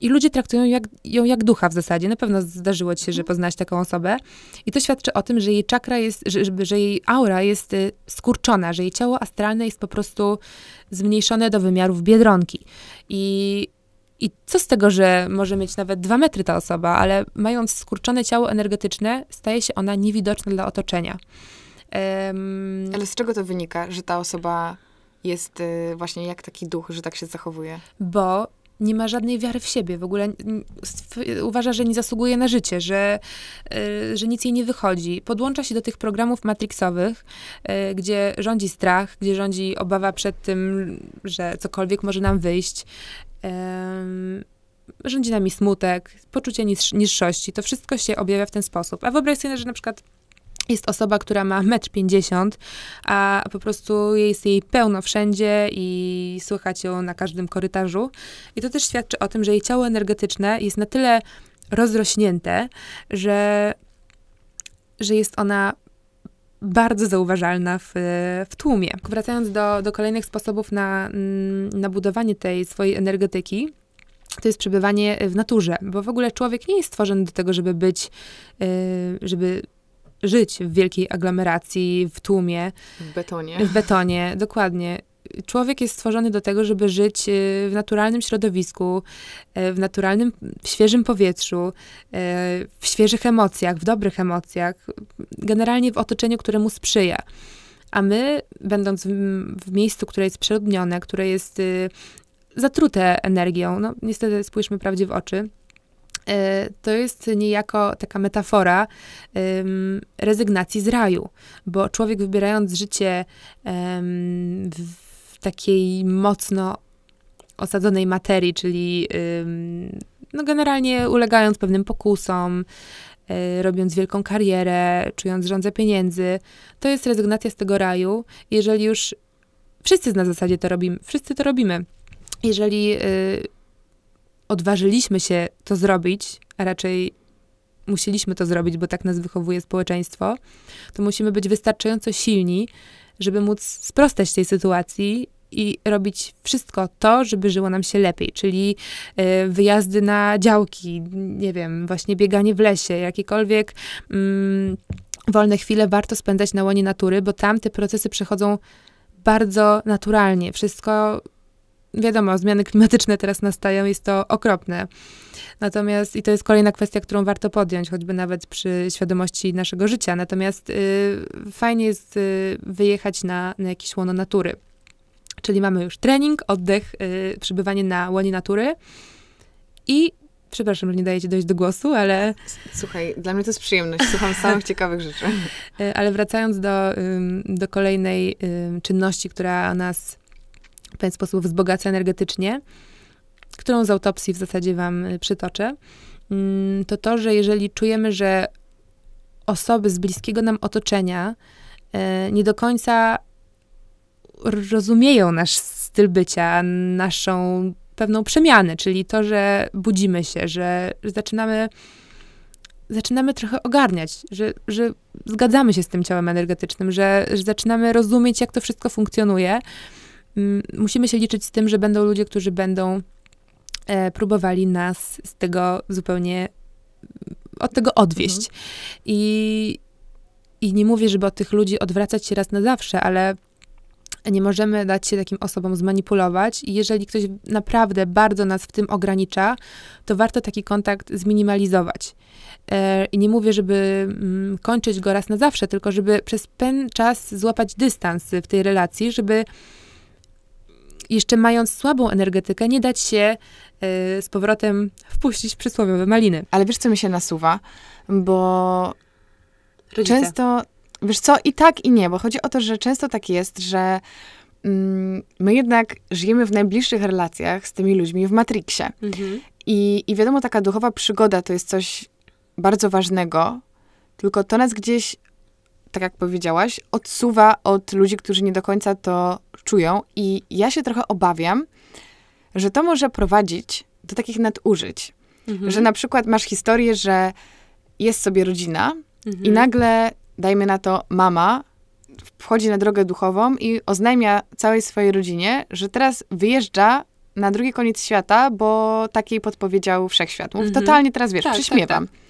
i ludzie traktują ją jak, ją jak ducha w zasadzie. Na pewno zdarzyło ci się, że mhm. poznałaś taką osobę. I to świadczy o tym, że jej czakra jest, że, że jej aura jest y, skurczona, że jej ciało astralne jest po prostu zmniejszone do wymiarów biedronki. I i co z tego, że może mieć nawet dwa metry ta osoba, ale mając skurczone ciało energetyczne, staje się ona niewidoczna dla otoczenia. Um, ale z czego to wynika, że ta osoba jest y, właśnie jak taki duch, że tak się zachowuje? Bo nie ma żadnej wiary w siebie, w ogóle uważa, że nie zasługuje na życie, że, y, że nic jej nie wychodzi. Podłącza się do tych programów matrixowych, y, gdzie rządzi strach, gdzie rządzi obawa przed tym, że cokolwiek może nam wyjść. Ym, rządzi nami smutek, poczucie niższości. To wszystko się objawia w ten sposób. A wyobraź sobie, że na przykład jest osoba, która ma 1,50 m, a po prostu jest jej pełno wszędzie i słychać ją na każdym korytarzu. I to też świadczy o tym, że jej ciało energetyczne jest na tyle rozrośnięte, że, że jest ona bardzo zauważalna w, w tłumie. Wracając do, do kolejnych sposobów na, mm, na budowanie tej swojej energetyki, to jest przebywanie w naturze, bo w ogóle człowiek nie jest stworzony do tego, żeby być, y, żeby żyć w wielkiej aglomeracji, w tłumie. W betonie. W betonie, dokładnie. Człowiek jest stworzony do tego, żeby żyć y, w naturalnym środowisku, y, w naturalnym, w świeżym powietrzu, y, w świeżych emocjach, w dobrych emocjach, generalnie w otoczeniu, które mu sprzyja. A my, będąc w, w miejscu, które jest przeludnione, które jest zatrute energią, no niestety spójrzmy prawdzie w oczy, Y, to jest niejako taka metafora rezygnacji z raju, bo człowiek wybierając życie w takiej mocno osadzonej materii, czyli no generalnie ulegając pewnym pokusom, y, robiąc wielką karierę, czując rządzę pieniędzy, to jest rezygnacja z tego raju. Jeżeli już wszyscy na zasadzie to robimy, wszyscy to robimy. Jeżeli y, odważyliśmy się to zrobić, a raczej musieliśmy to zrobić, bo tak nas wychowuje społeczeństwo, to musimy być wystarczająco silni, żeby móc sprostać tej sytuacji i robić wszystko to, żeby żyło nam się lepiej, czyli y, wyjazdy na działki, nie wiem, właśnie bieganie w lesie, jakiekolwiek mm, wolne chwile warto spędzać na łonie natury, bo tam te procesy przechodzą bardzo naturalnie. Wszystko wiadomo, zmiany klimatyczne teraz nastają, jest to okropne. Natomiast, i to jest kolejna kwestia, którą warto podjąć, choćby nawet przy świadomości naszego życia. Natomiast y, fajnie jest y, wyjechać na, na jakieś łono natury. Czyli mamy już trening, oddech, y, przybywanie na łonie natury i Przepraszam, że nie dajecie dojść do głosu, ale. Słuchaj, dla mnie to jest przyjemność. Słucham samych ciekawych rzeczy. Y, ale wracając do, do kolejnej czynności, która nas w ten sposób wzbogaca energetycznie, którą z autopsji w zasadzie Wam y, przytoczę, mm, to to, że jeżeli czujemy, że osoby z bliskiego nam otoczenia e, nie do końca rozumieją nasz styl bycia, naszą pewną przemianę, czyli to, że budzimy się, że zaczynamy zaczynamy trochę ogarniać, że, że zgadzamy się z tym ciałem energetycznym, że, że zaczynamy rozumieć, jak to wszystko funkcjonuje Mm, musimy się liczyć z tym, że będą ludzie, którzy będą e, próbowali nas z tego zupełnie mm, od tego odwieść. Mhm. I, I nie mówię, żeby od tych ludzi odwracać się raz na zawsze, ale nie możemy dać się takim osobom zmanipulować. I jeżeli ktoś naprawdę bardzo nas w tym ogranicza, to warto taki kontakt zminimalizować. E, I nie mówię, żeby mm, kończyć go raz na zawsze, tylko żeby przez ten czas złapać dystans w tej relacji, żeby jeszcze mając słabą energetykę, nie dać się y, z powrotem wpuścić przysłowiowe maliny. Ale wiesz, co mi się nasuwa? Bo Rodzice. często, wiesz co, i tak, i nie, bo chodzi o to, że często tak jest, że mm, my jednak żyjemy w najbliższych relacjach z tymi ludźmi w Matrixie. Mhm. I, I wiadomo, taka duchowa przygoda to jest coś bardzo ważnego, tylko to nas gdzieś tak jak powiedziałaś, odsuwa od ludzi, którzy nie do końca to czują. I ja się trochę obawiam, że to może prowadzić do takich nadużyć. Mhm. Że na przykład masz historię, że jest sobie rodzina mhm. i nagle, dajmy na to, mama wchodzi na drogę duchową i oznajmia całej swojej rodzinie, że teraz wyjeżdża na drugi koniec świata, bo takiej podpowiedział wszechświat. Mów, mhm. totalnie teraz wiesz, tak, tak przyśmiewam. Tak, tak.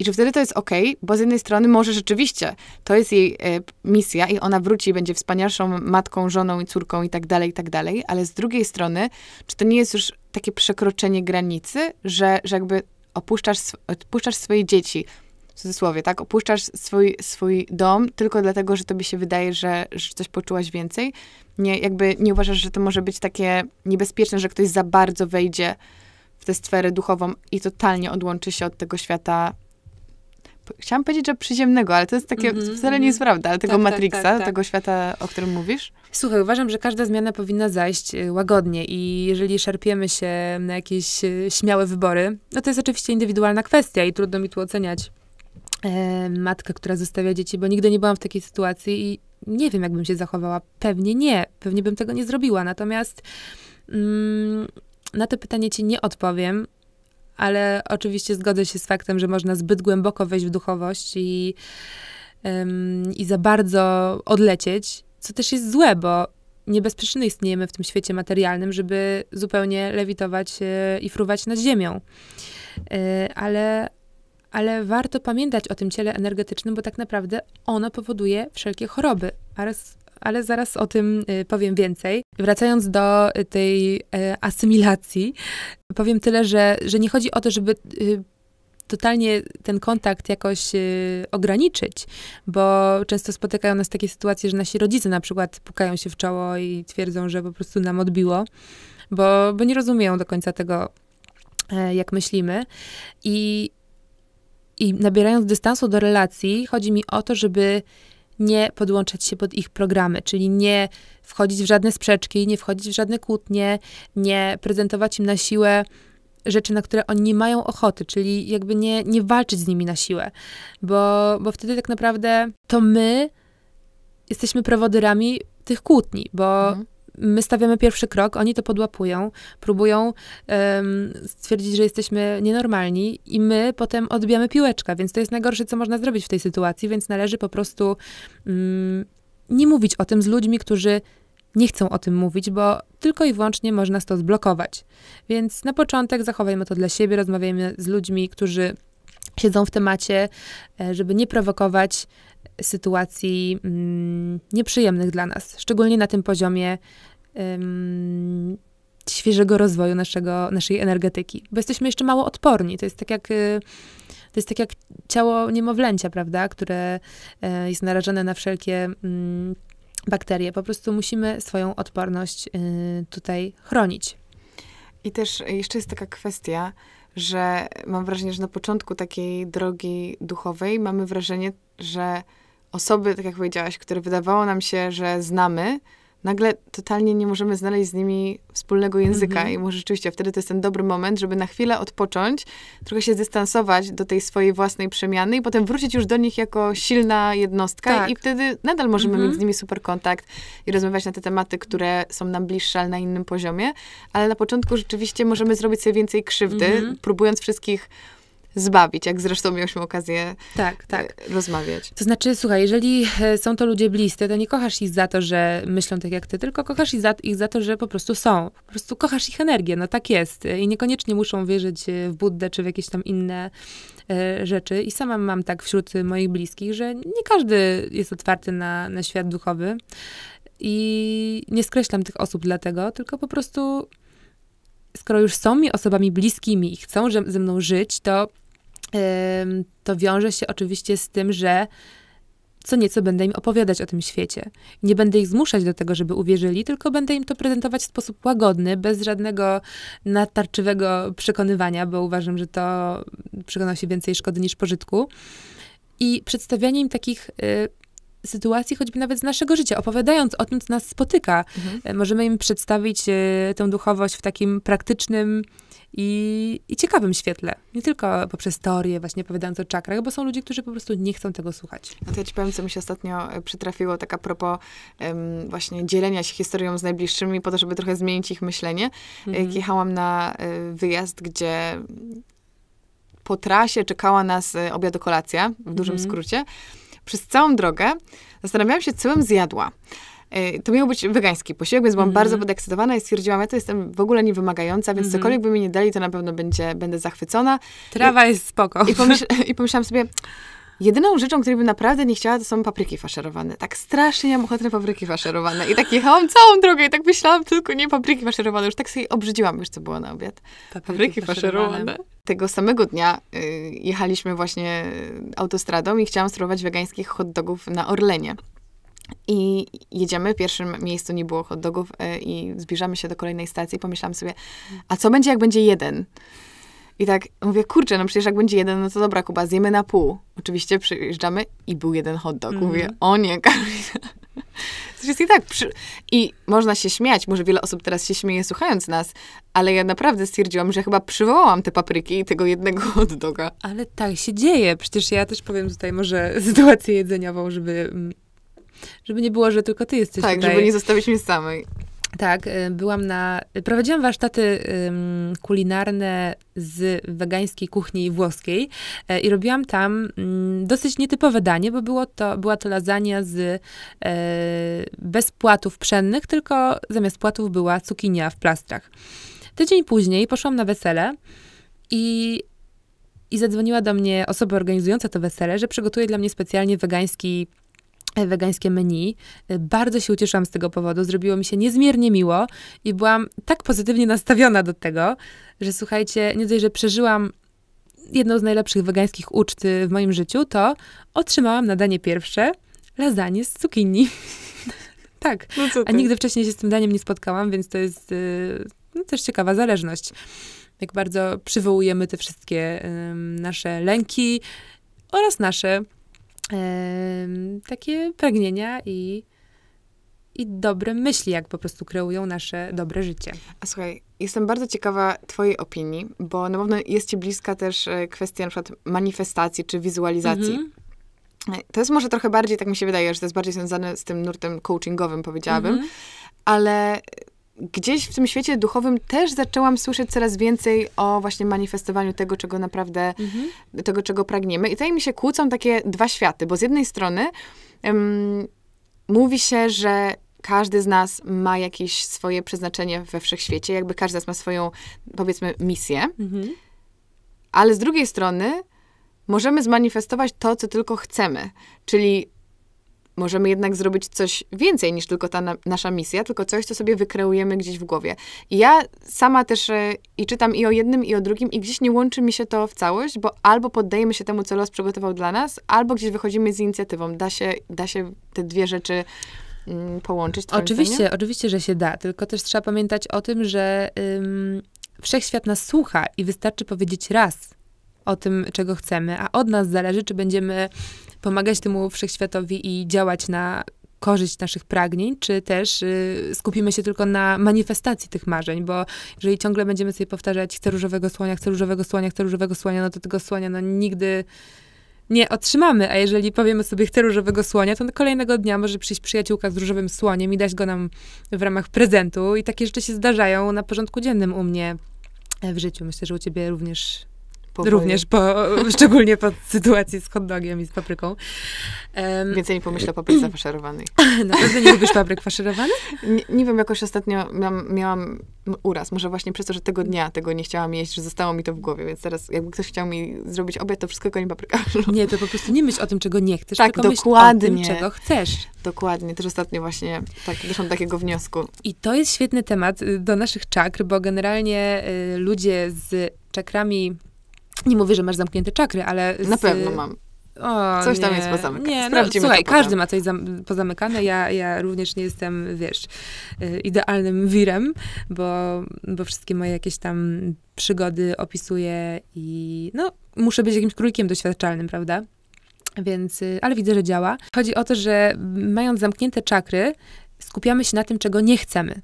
I czy wtedy to jest ok, bo z jednej strony może rzeczywiście to jest jej e, misja i ona wróci i będzie wspanialszą matką, żoną i córką i tak dalej, i tak dalej, ale z drugiej strony, czy to nie jest już takie przekroczenie granicy, że, że jakby opuszczasz, opuszczasz swoje dzieci, w cudzysłowie, tak? Opuszczasz swój, swój dom tylko dlatego, że tobie się wydaje, że, że coś poczułaś więcej. Nie, jakby nie uważasz, że to może być takie niebezpieczne, że ktoś za bardzo wejdzie w tę sferę duchową i totalnie odłączy się od tego świata chciałam powiedzieć, że przyziemnego, ale to jest takie, mm-hmm. wcale mhm. nie jest prawda, ale tego tak, tak, Matrixa, tak, tak, tego świata, o którym mówisz? Słuchaj, uważam, że każda zmiana powinna zajść y, łagodnie i jeżeli szarpiemy się na jakieś y, śmiałe wybory, no to jest oczywiście indywidualna kwestia i trudno mi tu oceniać e, matkę, która zostawia dzieci, bo nigdy nie byłam w takiej sytuacji i nie wiem, jakbym się zachowała. Pewnie nie, pewnie bym tego nie zrobiła, natomiast mm, na to pytanie ci nie odpowiem, ale oczywiście zgodzę się z faktem, że można zbyt głęboko wejść w duchowość i, ym, i za bardzo odlecieć, co też jest złe, bo nie bez przyczyny istniejemy w tym świecie materialnym, żeby zupełnie lewitować e, i fruwać nad ziemią. Yy, ale, ale warto pamiętać o tym ciele energetycznym, bo tak naprawdę ono powoduje wszelkie choroby ale zaraz o tym y, powiem więcej. Wracając do y, tej y, asymilacji, powiem tyle, że, że nie chodzi o to, żeby totalnie ten kontakt jakoś ograniczyć, bo często spotykają nas takie sytuacje, że nasi rodzice na przykład pukają się w czoło i twierdzą, że po prostu nam odbiło, bo, bo nie rozumieją do końca tego, e, jak myślimy. I, I nabierając dystansu do relacji, chodzi mi o to, żeby nie podłączać się pod ich programy, czyli nie wchodzić w żadne sprzeczki, nie wchodzić w żadne kłótnie, nie prezentować im na siłę rzeczy, na które oni nie mają ochoty, czyli jakby nie, nie walczyć z nimi na siłę, bo, bo wtedy tak naprawdę to my jesteśmy prowodyrami tych kłótni, bo mhm my stawiamy pierwszy krok, oni to podłapują, próbują um, stwierdzić, że jesteśmy nienormalni i my potem odbijamy piłeczkę, więc to jest najgorsze, co można zrobić w tej sytuacji, więc należy po prostu um, nie mówić o tym z ludźmi, którzy nie chcą o tym mówić, bo tylko i wyłącznie można to zblokować. Więc na początek zachowajmy to dla siebie, rozmawiajmy z ludźmi, którzy siedzą w temacie, e, żeby nie prowokować sytuacji mm, nieprzyjemnych dla nas, szczególnie na tym poziomie świeżego rozwoju naszego, naszej energetyki, bo jesteśmy jeszcze mało odporni. To jest tak jak, y, to jest tak jak ciało niemowlęcia, prawda, które e, jest narażone na wszelkie mm, bakterie. Po prostu musimy swoją odporność y, tutaj chronić. I też jeszcze jest taka kwestia, że mam wrażenie, że na początku takiej drogi duchowej mamy wrażenie, że osoby, tak jak powiedziałaś, które wydawało nam się, że znamy, nagle totalnie nie możemy znaleźć z nimi wspólnego języka. Mm -hmm. I może rzeczywiście wtedy to jest ten dobry moment, żeby na chwilę odpocząć, trochę się zdystansować do tej swojej własnej przemiany i potem wrócić już do nich jako silna jednostka. Tak. I wtedy nadal możemy mm -hmm. mieć mhm. z nimi super kontakt i rozmawiać na te tematy, które są nam bliższe, ale na innym poziomie. Ale na początku rzeczywiście możemy zrobić sobie więcej krzywdy, mm -hmm. próbując wszystkich zbawić, jak zresztą mieliśmy okazję tak, e, tak. rozmawiać. To znaczy, słuchaj, jeżeli e, są to ludzie bliscy, to nie kochasz ich za to, że myślą tak jak ty, tylko kochasz ich za, ich za to, że po prostu są. Po prostu kochasz ich energię, no tak jest. I niekoniecznie muszą wierzyć e, w Buddę czy w jakieś tam inne rzeczy. I sama mam tak wśród moich bliskich, że nie każdy jest otwarty na, na świat duchowy. I nie skreślam tych osób dlatego, tylko po prostu skoro już są mi osobami bliskimi i chcą ze mną żyć, to to wiąże się oczywiście z tym, że co nieco będę im opowiadać o tym świecie. Nie będę ich zmuszać do tego, żeby uwierzyli, tylko będę im to prezentować w sposób łagodny, bez żadnego natarczywego przekonywania, bo uważam, że to się więcej szkody niż pożytku. I przedstawianie im takich y, sytuacji, choćby nawet z naszego życia, opowiadając o tym, co nas spotyka, mhm. E, możemy im przedstawić y, tę duchowość w takim praktycznym, i, i ciekawym świetle. Nie tylko poprzez teorię właśnie opowiadając o czakrach, bo są ludzie, którzy po prostu nie chcą tego słuchać. A no to ja ci powiem, co mi się ostatnio e, przytrafiło, tak a propos um, właśnie dzielenia się historią z najbliższymi, po to, żeby trochę zmienić ich myślenie. E, mhm. Jechałam na e, wyjazd, gdzie po trasie czekała nas obiad kolacja w dużym mhm. skrócie. Przez całą drogę zastanawiałam się, co bym zjadła. E, to miał być wegański posiłek, więc byłam mm. bardzo podekscytowana i stwierdziłam, ja to jestem w ogóle niewymagająca, więc mm. cokolwiek by mi nie dali, to na pewno będzie, będę zachwycona. Trawa I, jest spoko. I, pomyśl, I pomyślałam sobie, Jedyną rzeczą, której bym naprawdę nie chciała, to są papryki faszerowane. Tak strasznie nie mam na papryki faszerowane. I tak jechałam całą drogę i tak myślałam tylko nie papryki faszerowane. Już tak sobie obrzydziłam już, co było na obiad. Papryki, papryki faszerowane. faszerowane. Tego samego dnia y, jechaliśmy właśnie autostradą i chciałam spróbować wegańskich hot dogów na Orlenie. I jedziemy, w pierwszym miejscu nie było hot dogów e, i zbliżamy się do kolejnej stacji. Pomyślałam sobie, a co będzie, jak będzie jeden? I tak mówię, kurczę, no przecież jak będzie jeden, no to dobra, Kuba, zjemy na pół. Oczywiście przyjeżdżamy i był jeden hot dog. Mm -hmm. Mówię, mhm. o nie, Karolina. To jest i tak. Przy... I można się śmiać, może wiele osób teraz się śmieje słuchając nas, ale ja naprawdę stwierdziłam, że chyba przywołałam te papryki i tego jednego hot doga. Ale tak się dzieje. Przecież ja też powiem tutaj może sytuację jedzeniową, żeby mm, żeby nie było, że tylko ty jesteś tak, tutaj. Tak, żeby nie zostawić mnie samej. Tak, y, byłam na. Prowadziłam warsztaty um, kulinarne z wegańskiej kuchni włoskiej e, i robiłam tam mm, dosyć nietypowe danie, bo było to, była to lasagna z, e, bez płatów pszennych, tylko zamiast płatów była cukinia w plastrach. Tydzień później poszłam na wesele i i zadzwoniła do mnie osoba organizująca to wesele, że przygotuje dla mnie specjalnie wegański E, wegańskie menu. E, bardzo się ucieszyłam z tego powodu, zrobiło mi się niezmiernie miło i byłam tak pozytywnie nastawiona do tego, że słuchajcie, nie dość, że przeżyłam jedną z najlepszych wegańskich uczt y, w moim życiu, to otrzymałam na danie pierwsze lasagne z cukinii. tak, no a nigdy wcześniej się z tym daniem nie spotkałam, więc to jest yy, no, też ciekawa zależność. Jak bardzo przywołujemy te wszystkie yy, nasze lęki oraz nasze takie pragnienia i, i dobre myśli, jak po prostu kreują nasze dobre życie. A słuchaj, jestem bardzo ciekawa Twojej opinii, bo na pewno jest Ci bliska też e, kwestia na przykład manifestacji czy wizualizacji. Mhm. To jest może trochę bardziej, tak mi się wydaje, że to jest bardziej związane z tym nurtem coachingowym, powiedziałabym, mhm. ale gdzieś w tym świecie duchowym też zaczęłam słyszeć coraz więcej o właśnie manifestowaniu tego, czego naprawdę, mhm. tego, czego pragniemy. I tutaj mi się kłócą takie dwa światy, bo z jednej strony um, mówi się, że każdy z nas ma jakieś swoje przeznaczenie we wszechświecie, jakby każdy z nas ma swoją, powiedzmy, misję. Mhm. Ale z drugiej strony możemy zmanifestować to, co tylko chcemy. Czyli możemy jednak zrobić coś więcej niż tylko ta na, nasza misja, tylko coś, co sobie wykreujemy gdzieś w głowie. I ja sama też e, i czytam i o jednym, i o drugim, i gdzieś nie łączy mi się to w całość, bo albo poddajemy się temu, co los przygotował dla nas, albo gdzieś wychodzimy z inicjatywą. Da się, da się te dwie rzeczy mm, połączyć. Oczywiście, zdaniem? oczywiście, że się da, tylko też trzeba pamiętać o tym, że ym, wszechświat nas słucha i wystarczy powiedzieć raz o tym, czego chcemy, a od nas zależy, czy będziemy pomagać temu wszechświatowi i działać na korzyść naszych pragnień, czy też y, skupimy się tylko na manifestacji tych marzeń, bo jeżeli ciągle będziemy sobie powtarzać chcę różowego słonia, chcę różowego słonia, chcę różowego słonia, no to tego słonia no nigdy nie otrzymamy, a jeżeli powiemy sobie chcę różowego słonia, to kolejnego dnia może przyjść przyjaciółka z różowym słoniem i dać go nam w ramach prezentu i takie rzeczy się zdarzają na porządku dziennym u mnie e, w życiu. Myślę, że u ciebie również Również po, szczególnie pod sytuacji z hotdogiem i z papryką. Um, Więcej nie pomyślę o papryce faszerowanej. Naprawdę nie lubisz papryk faszerowanych? Nie, nie, wiem, jakoś ostatnio miałam, miałam uraz. Może właśnie przez to, że tego dnia tego nie chciałam jeść, że zostało mi to w głowie, więc teraz jakby ktoś chciał mi zrobić obiad, to wszystko koń papryka Nie, to po prostu nie myśl o tym, czego nie chcesz, tak, tylko dokładnie. myśl o tym, czego chcesz. Dokładnie. Też ostatnio właśnie tak, doszłam do takiego wniosku. I to jest świetny temat y, do naszych czakr, bo generalnie y, ludzie z czakrami nie mówię, że masz zamknięte czakry, ale... Z... Na pewno mam. O, coś nie. tam jest pozamykane. Nie, no, słuchaj, każdy ma coś zam- pozamykane. Ja, ja również nie jestem, wiesz, y, idealnym wirem, bo, bo wszystkie moje jakieś tam przygody opisuję i no, muszę być jakimś królikiem doświadczalnym, prawda? Więc, y, ale widzę, że działa. Chodzi o to, że mając zamknięte czakry, skupiamy się na tym, czego nie chcemy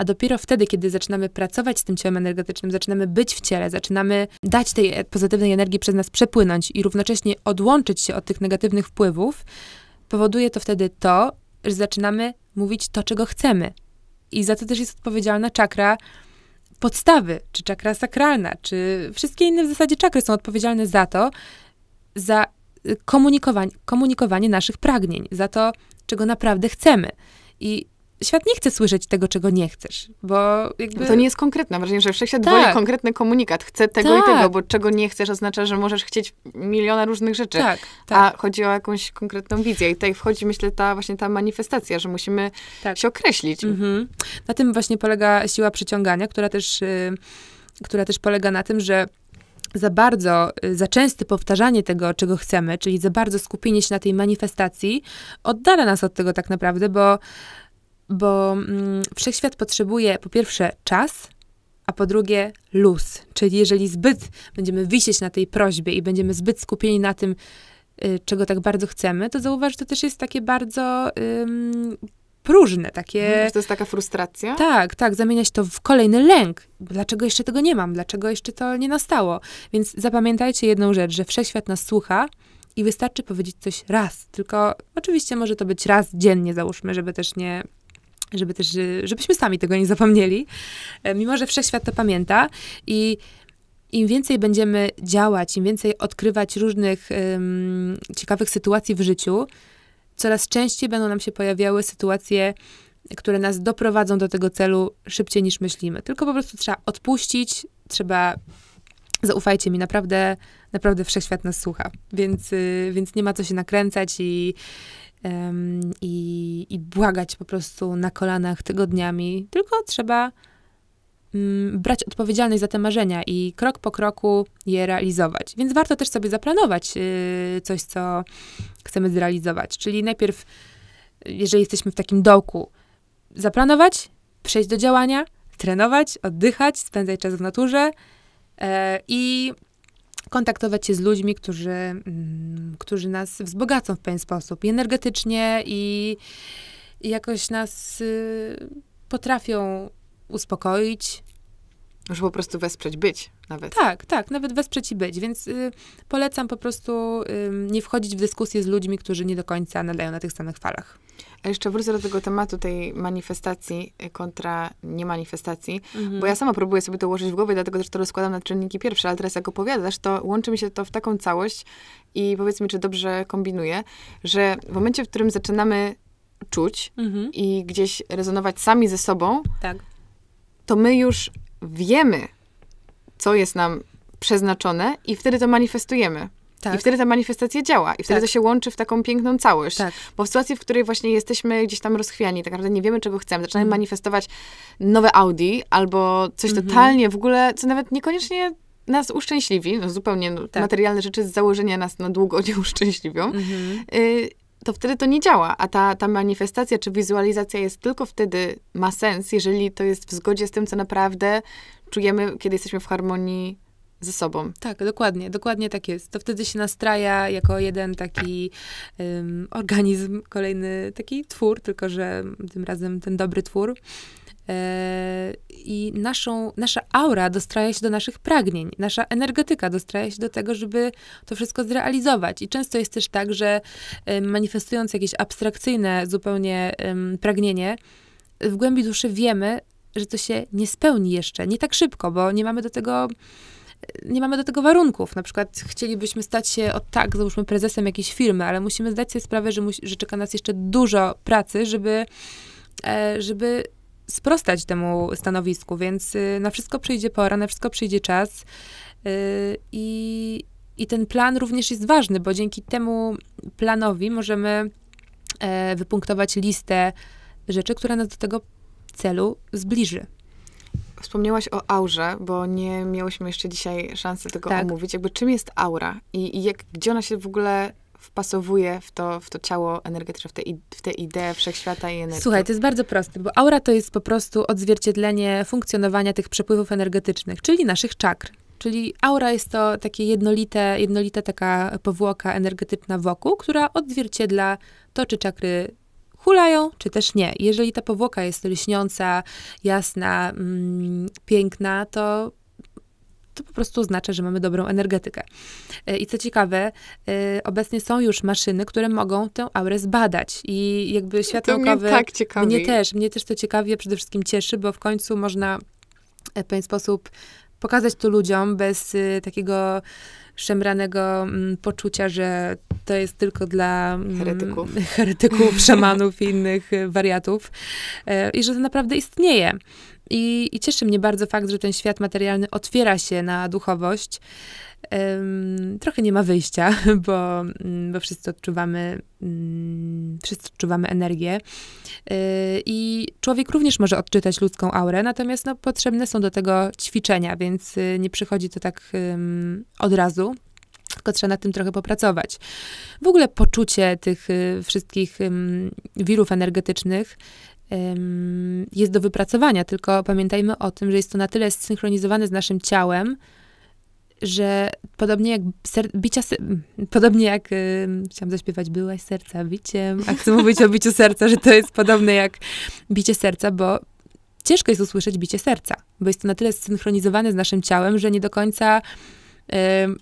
a dopiero wtedy, kiedy zaczynamy pracować z tym ciałem energetycznym, zaczynamy być w ciele, zaczynamy dać tej e, pozytywnej energii przez nas przepłynąć i równocześnie odłączyć się od tych negatywnych wpływów, powoduje to wtedy to, że zaczynamy mówić to, czego chcemy. I za to też jest odpowiedzialna czakra podstawy, czy czakra sakralna, czy wszystkie inne w zasadzie czakry są odpowiedzialne za to, za y, komunikowanie, komunikowanie naszych pragnień, za to, czego naprawdę chcemy. I świat nie chce słyszeć tego, czego nie chcesz, bo jakby... To nie jest konkretne. Mam wrażenie, że wszechświat tak. woli konkretny komunikat. chce tego tak. i tego, bo czego nie chcesz oznacza, że możesz chcieć miliona różnych rzeczy. Tak, tak. A chodzi o jakąś konkretną wizję i tutaj wchodzi, myślę, ta właśnie ta manifestacja, że musimy tak. się określić. Mhm. Na tym właśnie polega siła przyciągania, która też, y, która też polega na tym, że za bardzo, y, za częste powtarzanie tego, czego chcemy, czyli za bardzo skupienie się na tej manifestacji, oddala nas od tego tak naprawdę, bo bo mm, wszechświat potrzebuje po pierwsze czas, a po drugie luz. Czyli jeżeli zbyt będziemy wisieć na tej prośbie i będziemy zbyt skupieni na tym, y, czego tak bardzo chcemy, to zauważ, że to też jest takie bardzo ym, próżne, takie... Mhm, to jest taka frustracja? Tak, tak, zamieniać to w kolejny lęk. Dlaczego jeszcze tego nie mam? Dlaczego jeszcze to nie nastało? Więc zapamiętajcie jedną rzecz, że wszechświat nas słucha, i wystarczy powiedzieć coś raz. Tylko oczywiście może to być raz dziennie, załóżmy, żeby też nie żeby też, y, żebyśmy sami tego nie zapomnieli, e, mimo że wszechświat to pamięta i im więcej będziemy działać, im więcej odkrywać różnych um, ciekawych sytuacji w życiu, coraz częściej będą nam się pojawiały sytuacje, które nas doprowadzą do tego celu szybciej niż myślimy. Tylko po prostu trzeba odpuścić, trzeba. Zaufajcie mi, naprawdę, naprawdę wszechświat nas słucha, więc, y, więc nie ma co się nakręcać i, i, i błagać po prostu na kolanach tygodniami, tylko trzeba mm, brać odpowiedzialność za te marzenia i krok po kroku je realizować. Więc warto też sobie zaplanować y, coś, co chcemy zrealizować. Czyli najpierw, jeżeli jesteśmy w takim dołku, zaplanować, przejść do działania, trenować, oddychać, spędzać czas w naturze e, i kontaktować się z ludźmi, którzy, mm, którzy nas wzbogacą w pewien sposób i energetycznie i, i jakoś nas y, potrafią uspokoić, może po prostu wesprzeć być nawet. Tak, tak, nawet wesprzeć i być, więc y, polecam po prostu y, nie wchodzić w dyskusję z ludźmi, którzy nie do końca nadają na tych samych falach. A jeszcze wrócę do tego tematu tej manifestacji y, kontra niemanifestacji, mhm. bo ja mhm. sama próbuję sobie to ułożyć w głowie, dlatego też to rozkładam na czynniki pierwsze, ale teraz jak opowiadasz, to łączy mi się to w taką całość i powiedz mi, czy dobrze kombinuję, że w momencie, w którym zaczynamy czuć mhm. i gdzieś rezonować sami ze sobą, tak. to my już wiemy, co jest nam przeznaczone i wtedy to manifestujemy. Tak. I wtedy ta manifestacja działa, i wtedy tak. to się łączy w taką piękną całość. Tak. Bo w sytuacji, w której właśnie jesteśmy gdzieś tam rozchwiani, tak naprawdę nie wiemy, czego chcemy, zaczynamy mm. manifestować nowe Audi albo coś mm -hmm. totalnie w ogóle, co nawet niekoniecznie nas uszczęśliwi, no zupełnie no, materialne rzeczy z założenia nas na długo nie uszczęśliwią. Mm -hmm. y to wtedy to nie działa, a ta, ta manifestacja czy wizualizacja jest tylko wtedy, ma sens, jeżeli to jest w zgodzie z tym, co naprawdę czujemy, kiedy jesteśmy w harmonii ze sobą. Tak, dokładnie, dokładnie tak jest. To wtedy się nastraja jako jeden taki um, organizm, kolejny taki twór, tylko że tym razem ten dobry twór. E, I naszą, nasza aura dostraja się do naszych pragnień, nasza energetyka dostraja się do tego, żeby to wszystko zrealizować. I często jest też tak, że e, manifestując jakieś abstrakcyjne zupełnie pragnienie, w głębi duszy wiemy, że to się nie spełni jeszcze, nie tak szybko, bo nie mamy do tego e, nie mamy do tego warunków. Na przykład chcielibyśmy stać się, o tak, załóżmy prezesem jakiejś firmy, ale musimy zdać sobie sprawę, że, mu, że czeka nas jeszcze dużo pracy, żeby, żeby sprostać temu stanowisku, więc y, na wszystko przyjdzie pora, na wszystko przyjdzie czas. Y, I, I ten plan również jest ważny, bo dzięki temu planowi możemy e, wypunktować listę rzeczy, która nas do tego celu zbliży. Wspomniałaś o aurze, bo nie miałyśmy jeszcze dzisiaj szansy tego tak. omówić. Jakby czym jest aura i, i jak, gdzie ona się w ogóle wpasowuje w to, w to ciało energetyczne, w tę w te ideę wszechświata i energii. Słuchaj, to jest bardzo proste, bo aura to jest po prostu odzwierciedlenie funkcjonowania tych przepływów energetycznych, czyli naszych czakr. Czyli aura jest to takie jednolite, jednolita taka powłoka energetyczna wokół, która odzwierciedla to, czy czakry hulają, czy też nie. Jeżeli ta powłoka jest lśniąca, jasna, mm, piękna, to to po prostu oznacza, że mamy dobrą energetykę. E, I co ciekawe, e, obecnie są już maszyny, które mogą tę aurę zbadać i jakby świat to naukowy... Mnie tak ciekawi. Mnie też, mnie też to ciekawie przede wszystkim cieszy, bo w końcu można e, w pewien sposób pokazać to ludziom bez takiego szemranego mm, poczucia, że to jest tylko dla heretyków, mm, heretyków szamanów i innych wariatów i że to naprawdę istnieje. I, I, cieszy mnie bardzo fakt, że ten świat materialny otwiera się na duchowość. Um, trochę nie ma wyjścia, bo, mm, bo wszyscy odczuwamy, um, wszyscy odczuwamy energię. E, I człowiek również może odczytać ludzką aurę, natomiast no, potrzebne są do tego ćwiczenia, więc y, nie przychodzi to tak od razu tylko trzeba nad tym trochę popracować. W ogóle poczucie tych y, wszystkich wirów energetycznych jest do wypracowania, tylko pamiętajmy o tym, że jest to na tyle zsynchronizowane z naszym ciałem, że podobnie jak ser- bicia, podobnie jak, y- chciałam zaśpiewać, byłaś serca biciem, a chcę mówić o biciu serca, że to jest podobne jak bicie serca, bo ciężko jest usłyszeć bicie serca, bo jest to na tyle zsynchronizowane z naszym ciałem, że nie do końca y-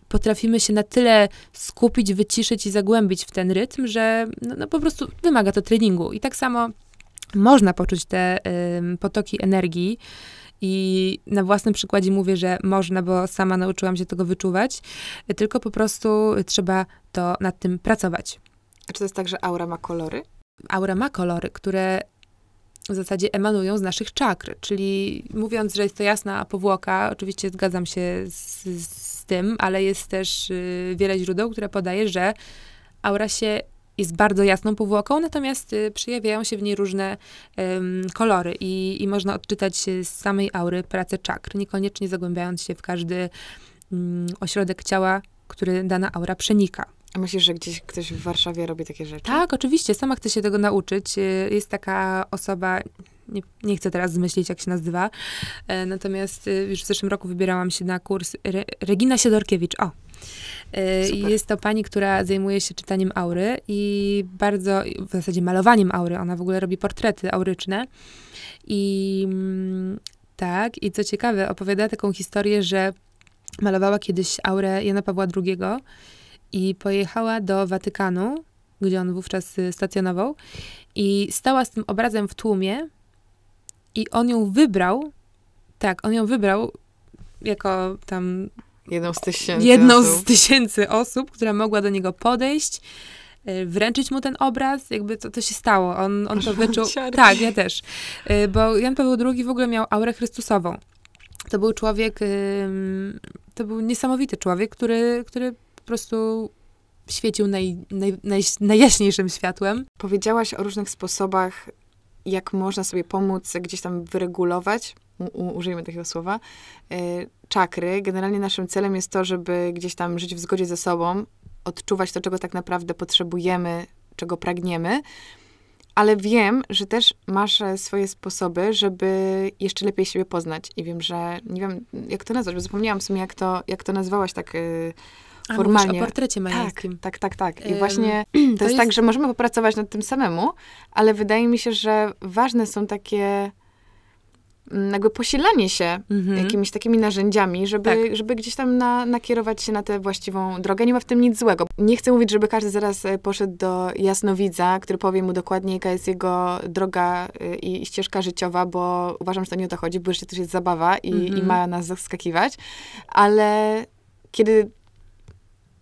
potrafimy się na tyle skupić, wyciszyć i zagłębić w ten rytm, że no, no po prostu wymaga to treningu. I tak samo można poczuć te y, potoki energii. I na własnym przykładzie mówię, że można, bo sama nauczyłam się tego wyczuwać, tylko po prostu trzeba to nad tym pracować. A czy to jest tak, że aura ma kolory? Aura ma kolory, które w zasadzie emanują z naszych czakr. Czyli mówiąc, że jest to jasna powłoka, oczywiście zgadzam się z, z tym, ale jest też y, wiele źródeł, które podaje, że aura się jest bardzo jasną powłoką, natomiast y, przejawiają się w niej różne um, kolory i, i można odczytać z samej aury pracę czakr, niekoniecznie zagłębiając się w każdy um, ośrodek ciała, który dana aura przenika. A myślisz, że gdzieś ktoś w Warszawie robi takie rzeczy? Tak, oczywiście. Sama chce się tego nauczyć. Y, jest taka osoba, nie, nie, chcę teraz zmyślić, jak się nazywa. E, natomiast e, już w zeszłym roku wybierałam się na kurs Re Regina Siedorkiewicz. O, e, Jest to pani, która zajmuje się czytaniem aury i bardzo, w zasadzie malowaniem aury. Ona w ogóle robi portrety auryczne. I mm, tak, i co ciekawe, opowiada taką historię, że malowała kiedyś aurę Jana Pawła II i pojechała do Watykanu, gdzie on wówczas y, stacjonował, i stała z tym obrazem w tłumie i on ją wybrał, tak, on ją wybrał jako tam. Jedną z tysięcy. Jedną osób. z tysięcy osób, która mogła do niego podejść, e, wręczyć mu ten obraz, jakby to, to się stało. On, on to wyczuł. Tak, ja też. E, bo Jan Paweł II w ogóle miał aurę Chrystusową. To był człowiek, to był niesamowity człowiek, który, który po prostu świecił naj, naj, naj najjaśniejszym światłem. Powiedziałaś o różnych sposobach jak można sobie pomóc gdzieś tam wyregulować, u, użyjmy takiego słowa, y, czakry. Generalnie naszym celem jest to, żeby gdzieś tam żyć w zgodzie ze sobą, odczuwać to, czego tak naprawdę potrzebujemy, czego pragniemy. Ale wiem, że też masz e, swoje sposoby, żeby jeszcze lepiej siebie poznać. I wiem, że nie wiem, jak to nazwać, bo zapomniałam w sumie, jak to, jak to nazwałaś tak. Y, formalnie. A, portrecie majańskim. Tak, tak, tak. tak. I um, właśnie to, to jest, tak, że możemy popracować nad tym samemu, ale wydaje mi się, że ważne są takie mm, jakby posilanie się mhm. jakimiś takimi narzędziami, żeby, tak. żeby gdzieś tam na, nakierować się na tę właściwą drogę. Nie ma w tym nic złego. Nie chcę mówić, żeby każdy zaraz e, poszedł do jasnowidza, który powie mu dokładnie, jaka jest jego droga i, e, i ścieżka życiowa, bo uważam, że to nie o to chodzi, bo jeszcze też jest zabawa i, mhm. i ma nas zaskakiwać. Ale kiedy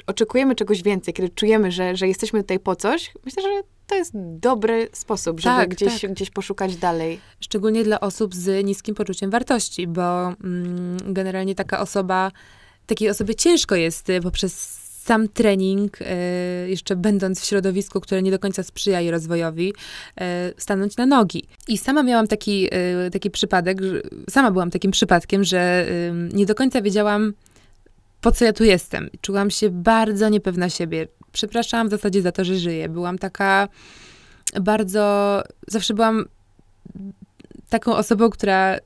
oczekujemy czegoś więcej, kiedy czujemy, że, że jesteśmy tutaj po coś, myślę, że to jest dobry sposób, żeby tak, gdzieś, tak. gdzieś poszukać dalej. Szczególnie dla osób z niskim poczuciem wartości, bo mm, generalnie taka osoba, takiej osobie ciężko jest y, poprzez sam trening, y, jeszcze będąc w środowisku, które nie do końca sprzyja jej rozwojowi, y, stanąć na nogi. I sama miałam taki, taki przypadek, sama byłam takim przypadkiem, że nie do końca wiedziałam, po co ja tu jestem. Czułam się bardzo niepewna siebie. Przepraszałam w zasadzie za to, że żyję. Byłam taka bardzo. Zawsze byłam taką osobą, która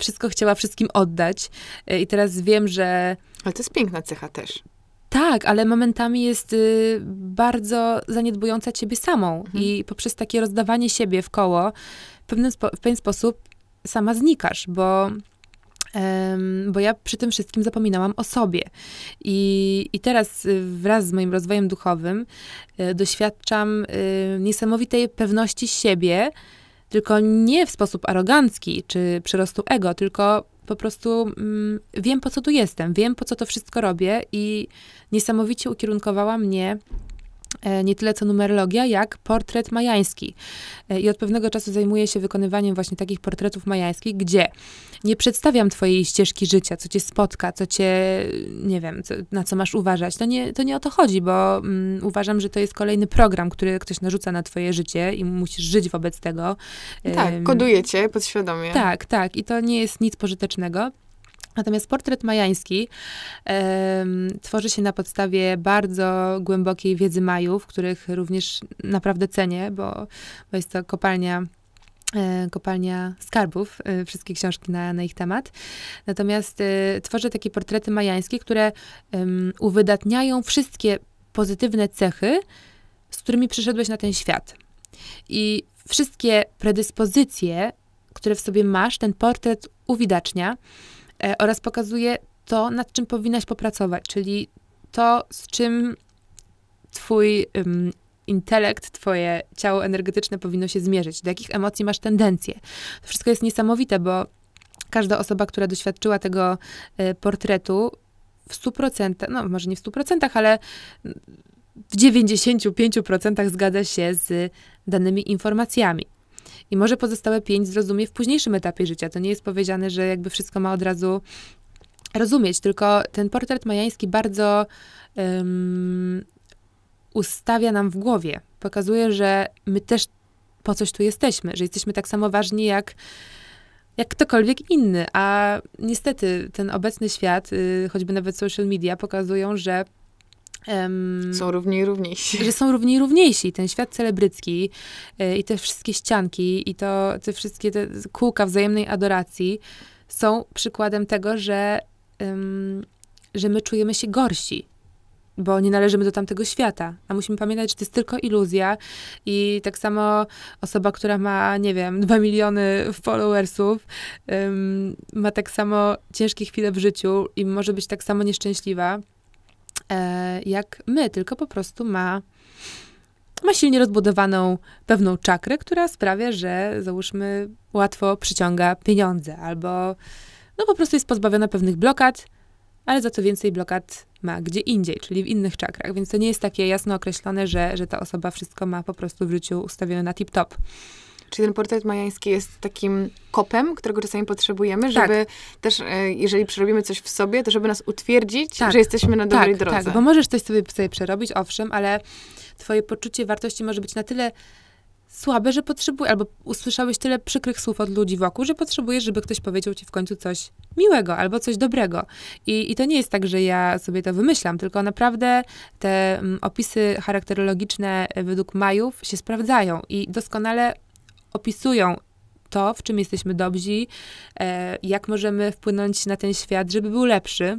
wszystko chciała wszystkim oddać. E, I teraz wiem, że. Ale to jest piękna cecha też. Tak, ale momentami jest y, bardzo zaniedbująca ciebie samą. Mhm. I poprzez takie rozdawanie siebie w koło, w pewien, spo, w pewien sposób sama znikasz, bo bo ja przy tym wszystkim zapominałam o sobie. I, i teraz y, wraz z moim rozwojem duchowym y, doświadczam y, niesamowitej pewności siebie, tylko nie w sposób arogancki czy przyrostu ego, tylko po prostu mm, wiem, po co tu jestem, wiem, po co to wszystko robię i niesamowicie ukierunkowała mnie E, nie tyle co numerologia, jak portret majański. E, I od pewnego czasu zajmuję się wykonywaniem właśnie takich portretów majańskich, gdzie nie przedstawiam twojej ścieżki życia, co cię spotka, co cię, nie wiem, co, na co masz uważać. To nie, to nie o to chodzi, bo mm, uważam, że to jest kolejny program, który ktoś narzuca na twoje życie i musisz żyć wobec tego. Tak, koduje cię podświadomie. Tak, tak. I to nie jest nic pożytecznego. Natomiast portret majański tworzy się na podstawie bardzo głębokiej wiedzy Majów, których również naprawdę cenię, bo, bo jest to kopalnia e, kopalnia skarbów, e, wszystkie książki na, na ich temat. Natomiast y, tworzę takie portrety majańskie, które y, uwydatniają wszystkie pozytywne cechy, z którymi przyszedłeś na ten świat. I wszystkie predyspozycje, które w sobie masz, ten portret uwidacznia. E, oraz pokazuje to, nad czym powinnaś popracować, czyli to, z czym twój um, intelekt, twoje ciało energetyczne powinno się zmierzyć, do jakich emocji masz tendencję. To wszystko jest niesamowite, bo każda osoba, która doświadczyła tego y, portretu w 100%, no może nie w 100%, ale w 95% zgadza się z danymi informacjami i może pozostałe pięć zrozumie w późniejszym etapie życia. To nie jest powiedziane, że jakby wszystko ma od razu rozumieć, tylko ten portret majański bardzo um, ustawia nam w głowie. Pokazuje, że my też po coś tu jesteśmy, że jesteśmy tak samo ważni jak, jak ktokolwiek inny. A niestety ten obecny świat, y, choćby nawet social media, pokazują, że Um, są równi i równiejsi. Że są równi i równiejsi. Ten świat celebrycki e, i te wszystkie ścianki i to, te wszystkie te kółka wzajemnej adoracji są przykładem tego, że, że my czujemy się gorsi bo nie należymy do tamtego świata. A musimy pamiętać, że to jest tylko iluzja i tak samo osoba, która ma, nie wiem, dwa miliony followersów, ma tak samo ciężkie chwile w życiu i może być tak samo nieszczęśliwa. E, jak my, tylko po prostu ma, ma silnie rozbudowaną pewną czakrę, która sprawia, że załóżmy łatwo przyciąga pieniądze albo no po prostu jest pozbawiona pewnych blokad, ale za co więcej blokad ma gdzie indziej, czyli w innych czakrach. Więc to nie jest takie jasno określone, że, że ta osoba wszystko ma po prostu w życiu ustawione na tip-top. Czyli ten portret majański jest takim kopem, którego czasami potrzebujemy, tak. żeby tak. też, e, jeżeli przerobimy coś w sobie, to żeby nas utwierdzić, tak. że jesteśmy na dobrej tak, tak drodze. Tak, bo możesz coś sobie, sobie przerobić, owszem, ale twoje poczucie wartości może być na tyle słabe, że potrzebujesz, albo usłyszałeś tyle przykrych słów od ludzi wokół, że potrzebujesz, żeby ktoś powiedział ci w końcu coś miłego albo coś dobrego. I, i to nie jest tak, że ja sobie to wymyślam, tylko naprawdę te mm, opisy charakterologiczne e, według Majów się sprawdzają i doskonale opisują to, w czym jesteśmy dobrzy, e, jak możemy wpłynąć na ten świat, żeby był lepszy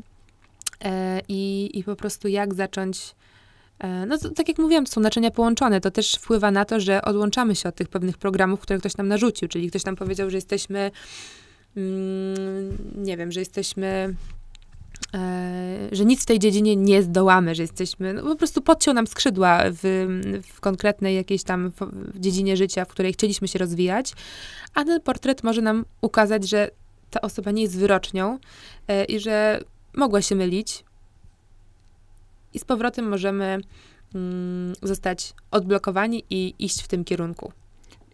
e, i, i po prostu jak zacząć. E, no, to, tak jak mówiłam, to są naczynia połączone. To też wpływa na to, że odłączamy się od tych pewnych programów, które ktoś nam narzucił. Czyli ktoś nam powiedział, że jesteśmy, mm, nie wiem, że jesteśmy E, że nic w tej dziedzinie nie zdołamy, że jesteśmy, no po prostu podciął nam skrzydła w, w konkretnej jakiejś tam dziedzinie życia, w której chcieliśmy się rozwijać, a ten portret może nam ukazać, że ta osoba nie jest wyrocznią e, i że mogła się mylić. I z powrotem możemy mm, zostać odblokowani i iść w tym kierunku.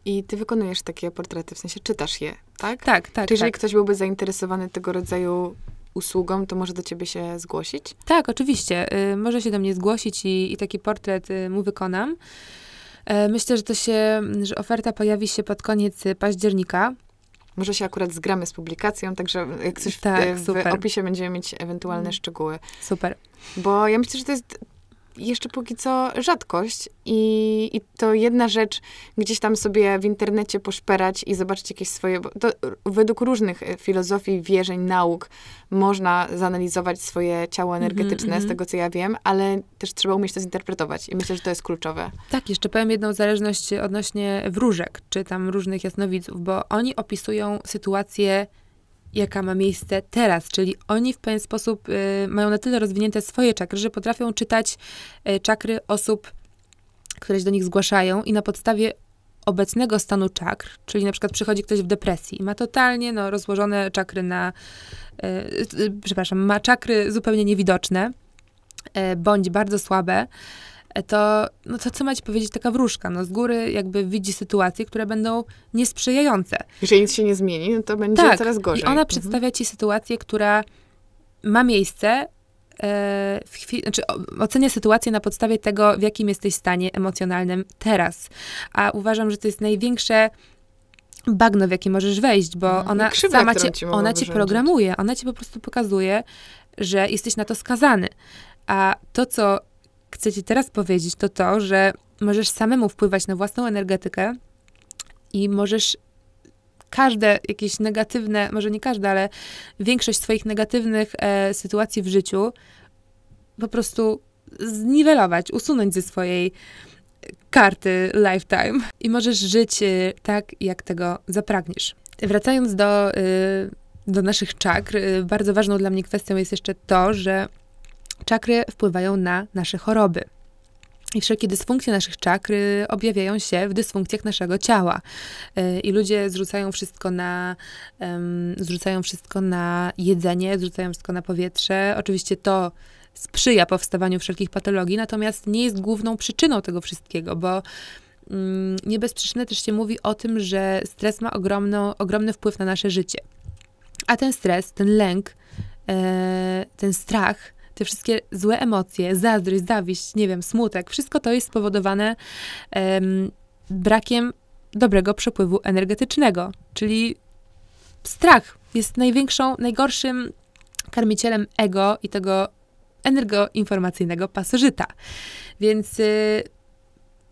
I ty wykonujesz takie portrety, w sensie czytasz je, tak? Tak, tak. Czy jeżeli tak. ktoś byłby zainteresowany tego rodzaju usługą, to może do ciebie się zgłosić? Tak, oczywiście. Y, może się do mnie zgłosić i, i taki portret y, mu wykonam. Y, myślę, że to się, mm, że oferta pojawi się pod koniec października. Może się akurat zgramy z publikacją, także jak coś tak, w, w, opisie będziemy mieć ewentualne szczegóły. Super. Bo ja myślę, że to jest jeszcze póki co rzadkość I, i to jedna rzecz gdzieś tam sobie w internecie poszperać i zobaczyć jakieś swoje, to według różnych e, filozofii, wierzeń, nauk można zanalizować swoje ciało mhm, energetyczne, mm-hmm. z mhm. tego co ja wiem, ale też trzeba umieć to zinterpretować i myślę, że to jest kluczowe. Tak, jeszcze powiem jedną zależność odnośnie wróżek, czy tam różnych jasnowidzów, bo oni opisują sytuację jaka ma miejsce teraz, czyli oni w pewien sposób y, mają na tyle rozwinięte swoje czakry, że potrafią czytać y, czakry osób, które się do nich zgłaszają i na podstawie obecnego stanu czakr, czyli na przykład przychodzi ktoś w depresji i ma totalnie no, rozłożone czakry na, y, y przepraszam, ma czakry zupełnie niewidoczne, y, bądź bardzo słabe, to, no to co macie powiedzieć taka wróżka? No z góry jakby widzi sytuacje, które będą niesprzyjające. Jeżeli nic się nie zmieni, no to będzie tak, coraz gorzej. i ona mhm. przedstawia ci sytuację, która ma miejsce, e, w chwili, znaczy ocenia sytuację na podstawie tego, w jakim jesteś stanie emocjonalnym teraz. A uważam, że to jest największe bagno, w jakie możesz wejść, bo no, ona krzywda, sama cię, ci ona cię programuje, ona ci po prostu pokazuje, że jesteś na to skazany. A to, co chcę Ci teraz powiedzieć, to to, że możesz samemu wpływać na własną energetykę i możesz każde jakieś negatywne, może nie każde, ale większość swoich negatywnych e, sytuacji w życiu po prostu zniwelować, usunąć ze swojej karty lifetime i możesz żyć e, tak, jak tego zapragniesz. Wracając do, e, do naszych czakr, e, bardzo ważną dla mnie kwestią jest jeszcze to, że czakry wpływają na nasze choroby. I wszelkie dysfunkcje naszych czakry objawiają się w dysfunkcjach naszego ciała. E, I ludzie zrzucają wszystko na, um, zrzucają wszystko na jedzenie, zrzucają wszystko na powietrze. Oczywiście to sprzyja powstawaniu wszelkich patologii, natomiast nie jest główną przyczyną tego wszystkiego, bo um, mm, nie bez przyczyny też się mówi o tym, że stres ma ogromno, ogromny wpływ na nasze życie. A ten stres, ten lęk, e, ten strach te wszystkie złe emocje, zazdrość, zawiść, nie wiem, smutek, wszystko to jest spowodowane brakiem dobrego przepływu energetycznego, czyli strach jest największą, najgorszym karmicielem ego i tego energoinformacyjnego pasożyta. Więc y,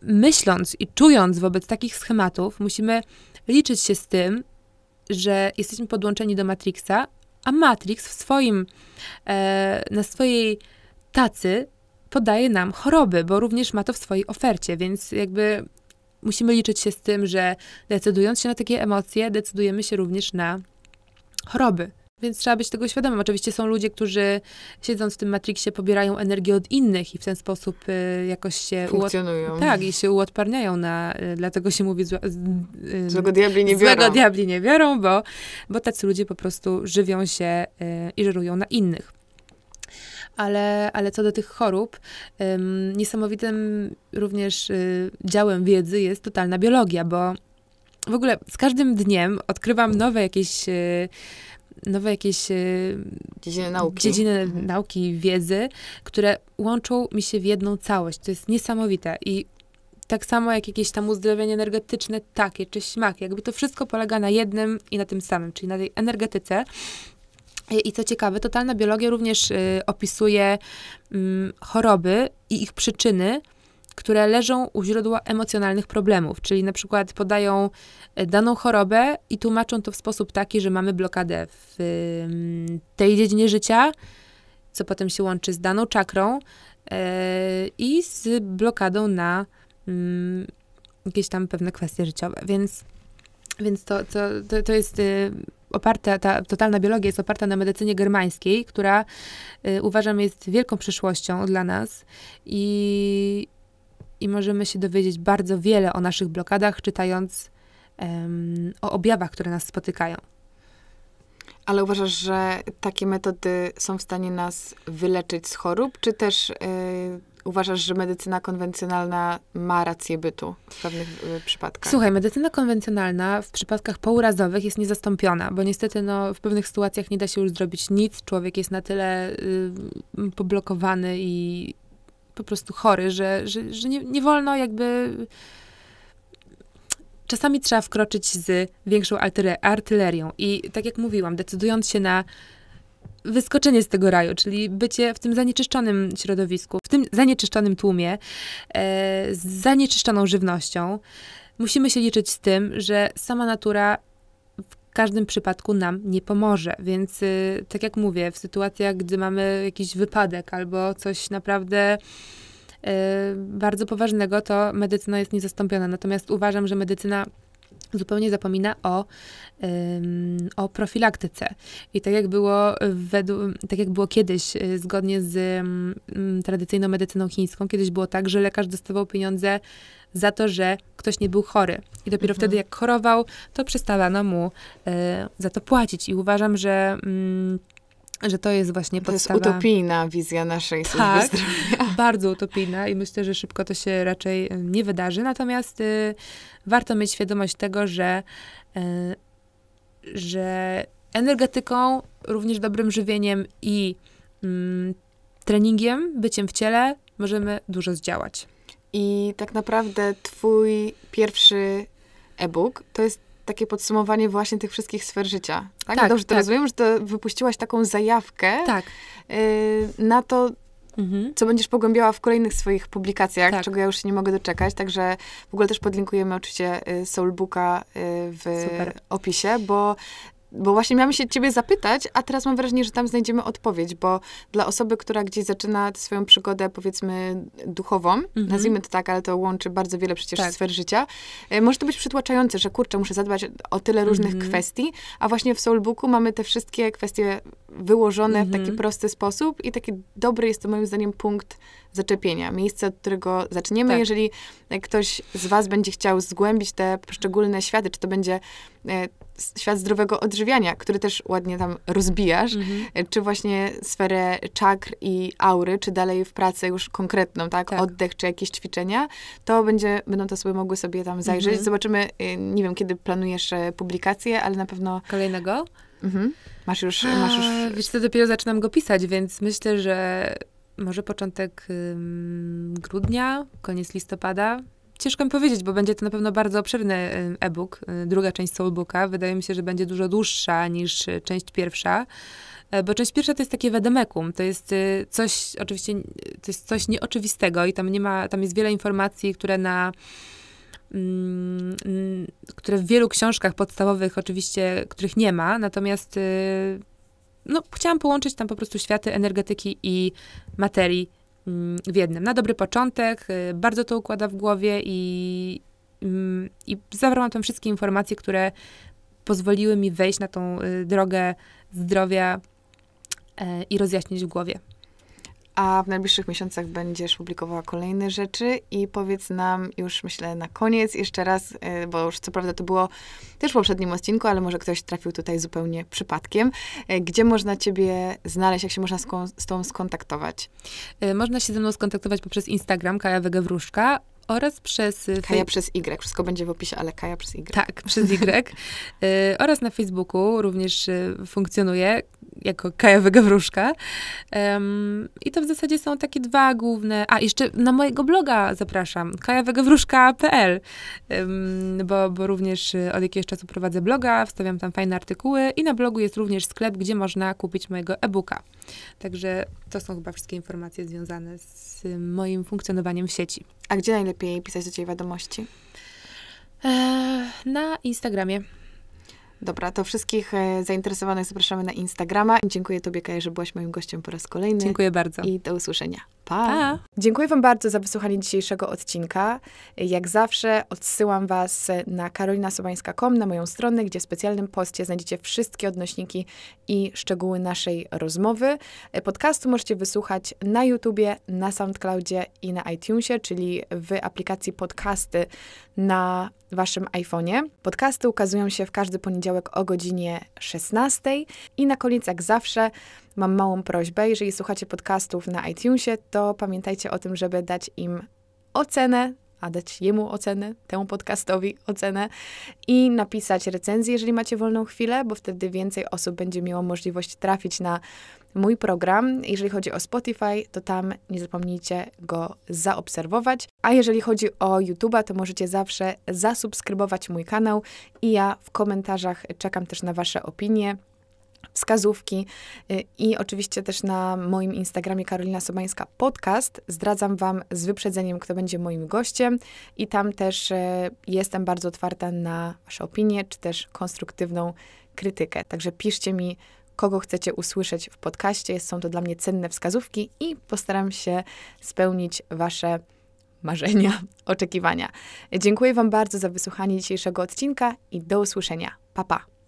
myśląc i czując wobec takich schematów, musimy liczyć się z tym, że jesteśmy podłączeni do Matrixa a Matrix w swoim, e, na swojej tacy podaje nam choroby, bo również ma to w swojej ofercie, więc jakby musimy liczyć się z tym, że decydując się na takie emocje, decydujemy się również na choroby. Więc trzeba być tego świadomym. Oczywiście są ludzie, którzy siedząc w tym Matrixie pobierają energię od innych i w ten sposób y, jakoś się... Funkcjonują. Uod... Tak, i się uodparniają na... Y, dlatego się mówi zła, y, złego diabli nie biorą. Złego diabli nie biorą, bo, bo tacy ludzie po prostu żywią się y, i żerują na innych. Ale, ale co do tych chorób, niesamowitym również y, działem wiedzy jest totalna biologia, bo w ogóle z każdym dniem odkrywam nowe jakieś y, nowe jakieś y, dziedziny nauki. dziedziny mhm. nauki, wiedzy, które łączą mi się w jedną całość. To jest niesamowite i tak samo jak jakieś tam uzdrowienie energetyczne, takie czy śmak, Jakby to wszystko polega na jednym i na tym samym, czyli na tej energetyce. I co ciekawe, totalna biologia również y, opisuje y, choroby i ich przyczyny które leżą u źródła emocjonalnych problemów, czyli na przykład podają e, daną chorobę i tłumaczą to w sposób taki, że mamy blokadę w mm, tej dziedzinie życia, co potem się łączy z daną czakrą e, i z blokadą na mm, jakieś tam pewne kwestie życiowe. Więc, więc to, to, to, to jest y, oparta, ta totalna biologia jest oparta na medycynie germańskiej, która y, uważam jest wielką przyszłością dla nas i, i możemy się dowiedzieć bardzo wiele o naszych blokadach, czytając um, o objawach, które nas spotykają. Ale uważasz, że takie metody są w stanie nas wyleczyć z chorób, czy też y, uważasz, że medycyna konwencjonalna ma rację bytu w pewnych y, przypadkach? Słuchaj, medycyna konwencjonalna w przypadkach pourazowych jest niezastąpiona, bo niestety no, w pewnych sytuacjach nie da się już zrobić nic. Człowiek jest na tyle y, poblokowany i po prostu chory, że, że, że nie, nie wolno jakby czasami trzeba wkroczyć z większą artylerią. I tak jak mówiłam, decydując się na wyskoczenie z tego raju, czyli bycie w tym zanieczyszczonym środowisku, w tym zanieczyszczonym tłumie, e, z zanieczyszczoną żywnością, musimy się liczyć z tym, że sama natura każdym przypadku nam nie pomoże. Więc y, tak jak mówię, w sytuacjach, gdy mamy jakiś wypadek albo coś naprawdę y, bardzo poważnego, to medycyna jest niezastąpiona. Natomiast uważam, że medycyna zupełnie zapomina o, o profilaktyce. I tak jak było, według, tak jak było kiedyś, y, zgodnie z tradycyjną medycyną chińską, kiedyś było tak, że lekarz dostawał pieniądze za to, że ktoś nie był chory. I dopiero mhm. wtedy, jak chorował, to przestawano mu e, za to płacić. I uważam, że. Mm, że to jest właśnie podstawa. To jest utopijna wizja naszej tak, służby zdrowia. bardzo utopijna i myślę, że szybko to się raczej e, nie wydarzy. Natomiast y, warto mieć świadomość tego, że, y, że energetyką, również dobrym żywieniem i y, treningiem, byciem w ciele możemy dużo zdziałać. I tak naprawdę twój pierwszy e-book to jest takie podsumowanie właśnie tych wszystkich sfer życia. Tak? tak Dobrze tak. to rozumiem, że to wypuściłaś taką zajawkę tak. Y, na to, mhm. co będziesz pogłębiała w kolejnych swoich publikacjach, tak. czego ja już się nie mogę doczekać. Także w ogóle też podlinkujemy oczywiście y, Soulbooka y, w Super. opisie, bo bo właśnie miałam się ciebie zapytać, a teraz mam wrażenie, że tam znajdziemy odpowiedź, bo dla osoby, która gdzieś zaczyna swoją przygodę, powiedzmy, duchową, mm -hmm. nazwijmy to tak, ale to łączy bardzo wiele przecież tak. sfer życia, e, może to być przytłaczające, że kurczę, muszę zadbać o tyle różnych mm -hmm. kwestii, a właśnie w Soulbooku mamy te wszystkie kwestie wyłożone mm -hmm. w taki mhm. prosty sposób i taki dobry jest to moim zdaniem punkt zaczepienia, miejsce, od którego zaczniemy. Tak. Jeżeli ktoś z was będzie chciał zgłębić te poszczególne światy, czy to będzie e, świat zdrowego odżywiania, który też ładnie tam rozbijasz, mhm. czy właśnie sferę czakr i aury, czy dalej w pracę już konkretną, tak, tak. oddech, czy jakieś ćwiczenia, to będzie, będą to osoby mogły sobie tam zajrzeć. Mhm. Zobaczymy, y, nie wiem, kiedy planujesz e, publikację, ale na pewno... Kolejnego? Mhm. Masz już, A, masz już... Wiesz co, dopiero zaczynam go pisać, więc myślę, że może początek ym, grudnia, koniec listopada, ciężko mi powiedzieć, bo będzie to na pewno bardzo obszerny y, e-book, y, druga część soulbooka. Wydaje mi się, że będzie dużo dłuższa niż y, część pierwsza e, bo część pierwsza to jest takie wedemekum, to jest coś, oczywiście, to jest coś nieoczywistego i tam nie ma, tam jest wiele informacji, które na mm, które w wielu książkach podstawowych oczywiście, których nie ma, natomiast no, chciałam połączyć tam po prostu światy energetyki i materii w jednym. Na dobry początek, y, bardzo to układa w głowie i, mm, i zawarłam tam wszystkie informacje, które pozwoliły mi wejść na tą y, drogę zdrowia e, i rozjaśnić w głowie a w najbliższych miesiącach będziesz publikowała kolejne rzeczy i powiedz nam już, myślę, na koniec jeszcze raz, y, bo już co prawda to było też w poprzednim odcinku, ale może ktoś trafił tutaj zupełnie przypadkiem, y, gdzie można ciebie znaleźć, jak się można z tą skontaktować? Y, można się ze mną skontaktować poprzez Instagram Kaja Wegewruszka, oraz przez... Y, Kaja przez Y, wszystko będzie w opisie, ale Kaja przez Y. Tak, przez Y. y oraz na Facebooku również y, funkcjonuje jako Kaja Wegawruszka. Um, I to w zasadzie są takie dwa główne... A, jeszcze na mojego bloga zapraszam, kajawegawruszka.pl, um, bo, bo również od jakiegoś czasu prowadzę bloga, wstawiam tam fajne artykuły i na blogu jest również sklep, gdzie można kupić mojego e-booka. Także to są chyba wszystkie informacje związane z moim funkcjonowaniem w sieci. A gdzie najlepiej pisać do Ciebie wiadomości? E, na Instagramie. Dobra, to wszystkich e, zainteresowanych zapraszamy na Instagrama. Dziękuję Tobie, Kaja, że byłaś moim gościem po raz kolejny. Dziękuję bardzo. I do usłyszenia. Pa. Dziękuję Wam bardzo za wysłuchanie dzisiejszego odcinka. Jak zawsze odsyłam Was na karolinasobańska.com, na moją stronę, gdzie w specjalnym postie znajdziecie wszystkie odnośniki i szczegóły naszej rozmowy. E, podcastu możecie wysłuchać na YouTubie, na SoundCloudzie i na iTunesie, czyli w aplikacji podcasty na waszym iPhone'ie. Podcasty ukazują się w każdy poniedziałek o godzinie 16 i na koniec jak zawsze mam małą prośbę, jeżeli słuchacie podcastów na iTunesie, to pamiętajcie o tym, żeby dać im ocenę, a dać jemu ocenę, temu podcastowi ocenę i napisać recenzję, jeżeli macie wolną chwilę, bo wtedy więcej osób będzie miało możliwość trafić na mój program. Jeżeli chodzi o Spotify, to tam nie zapomnijcie go zaobserwować. A jeżeli chodzi o YouTube'a, to możecie zawsze zasubskrybować mój kanał i ja w komentarzach czekam też na Wasze opinie wskazówki y, i oczywiście też na moim Instagramie Karolina Sobańska podcast zdradzam Wam z wyprzedzeniem, kto będzie moim gościem i tam też y, jestem bardzo otwarta na Wasze opinie, czy też konstruktywną krytykę. Także piszcie mi kogo chcecie usłyszeć w podcaście. Są to dla mnie cenne wskazówki i postaram się spełnić Wasze marzenia, oczekiwania. Dziękuję Wam bardzo za wysłuchanie dzisiejszego odcinka i do usłyszenia. Pa, pa!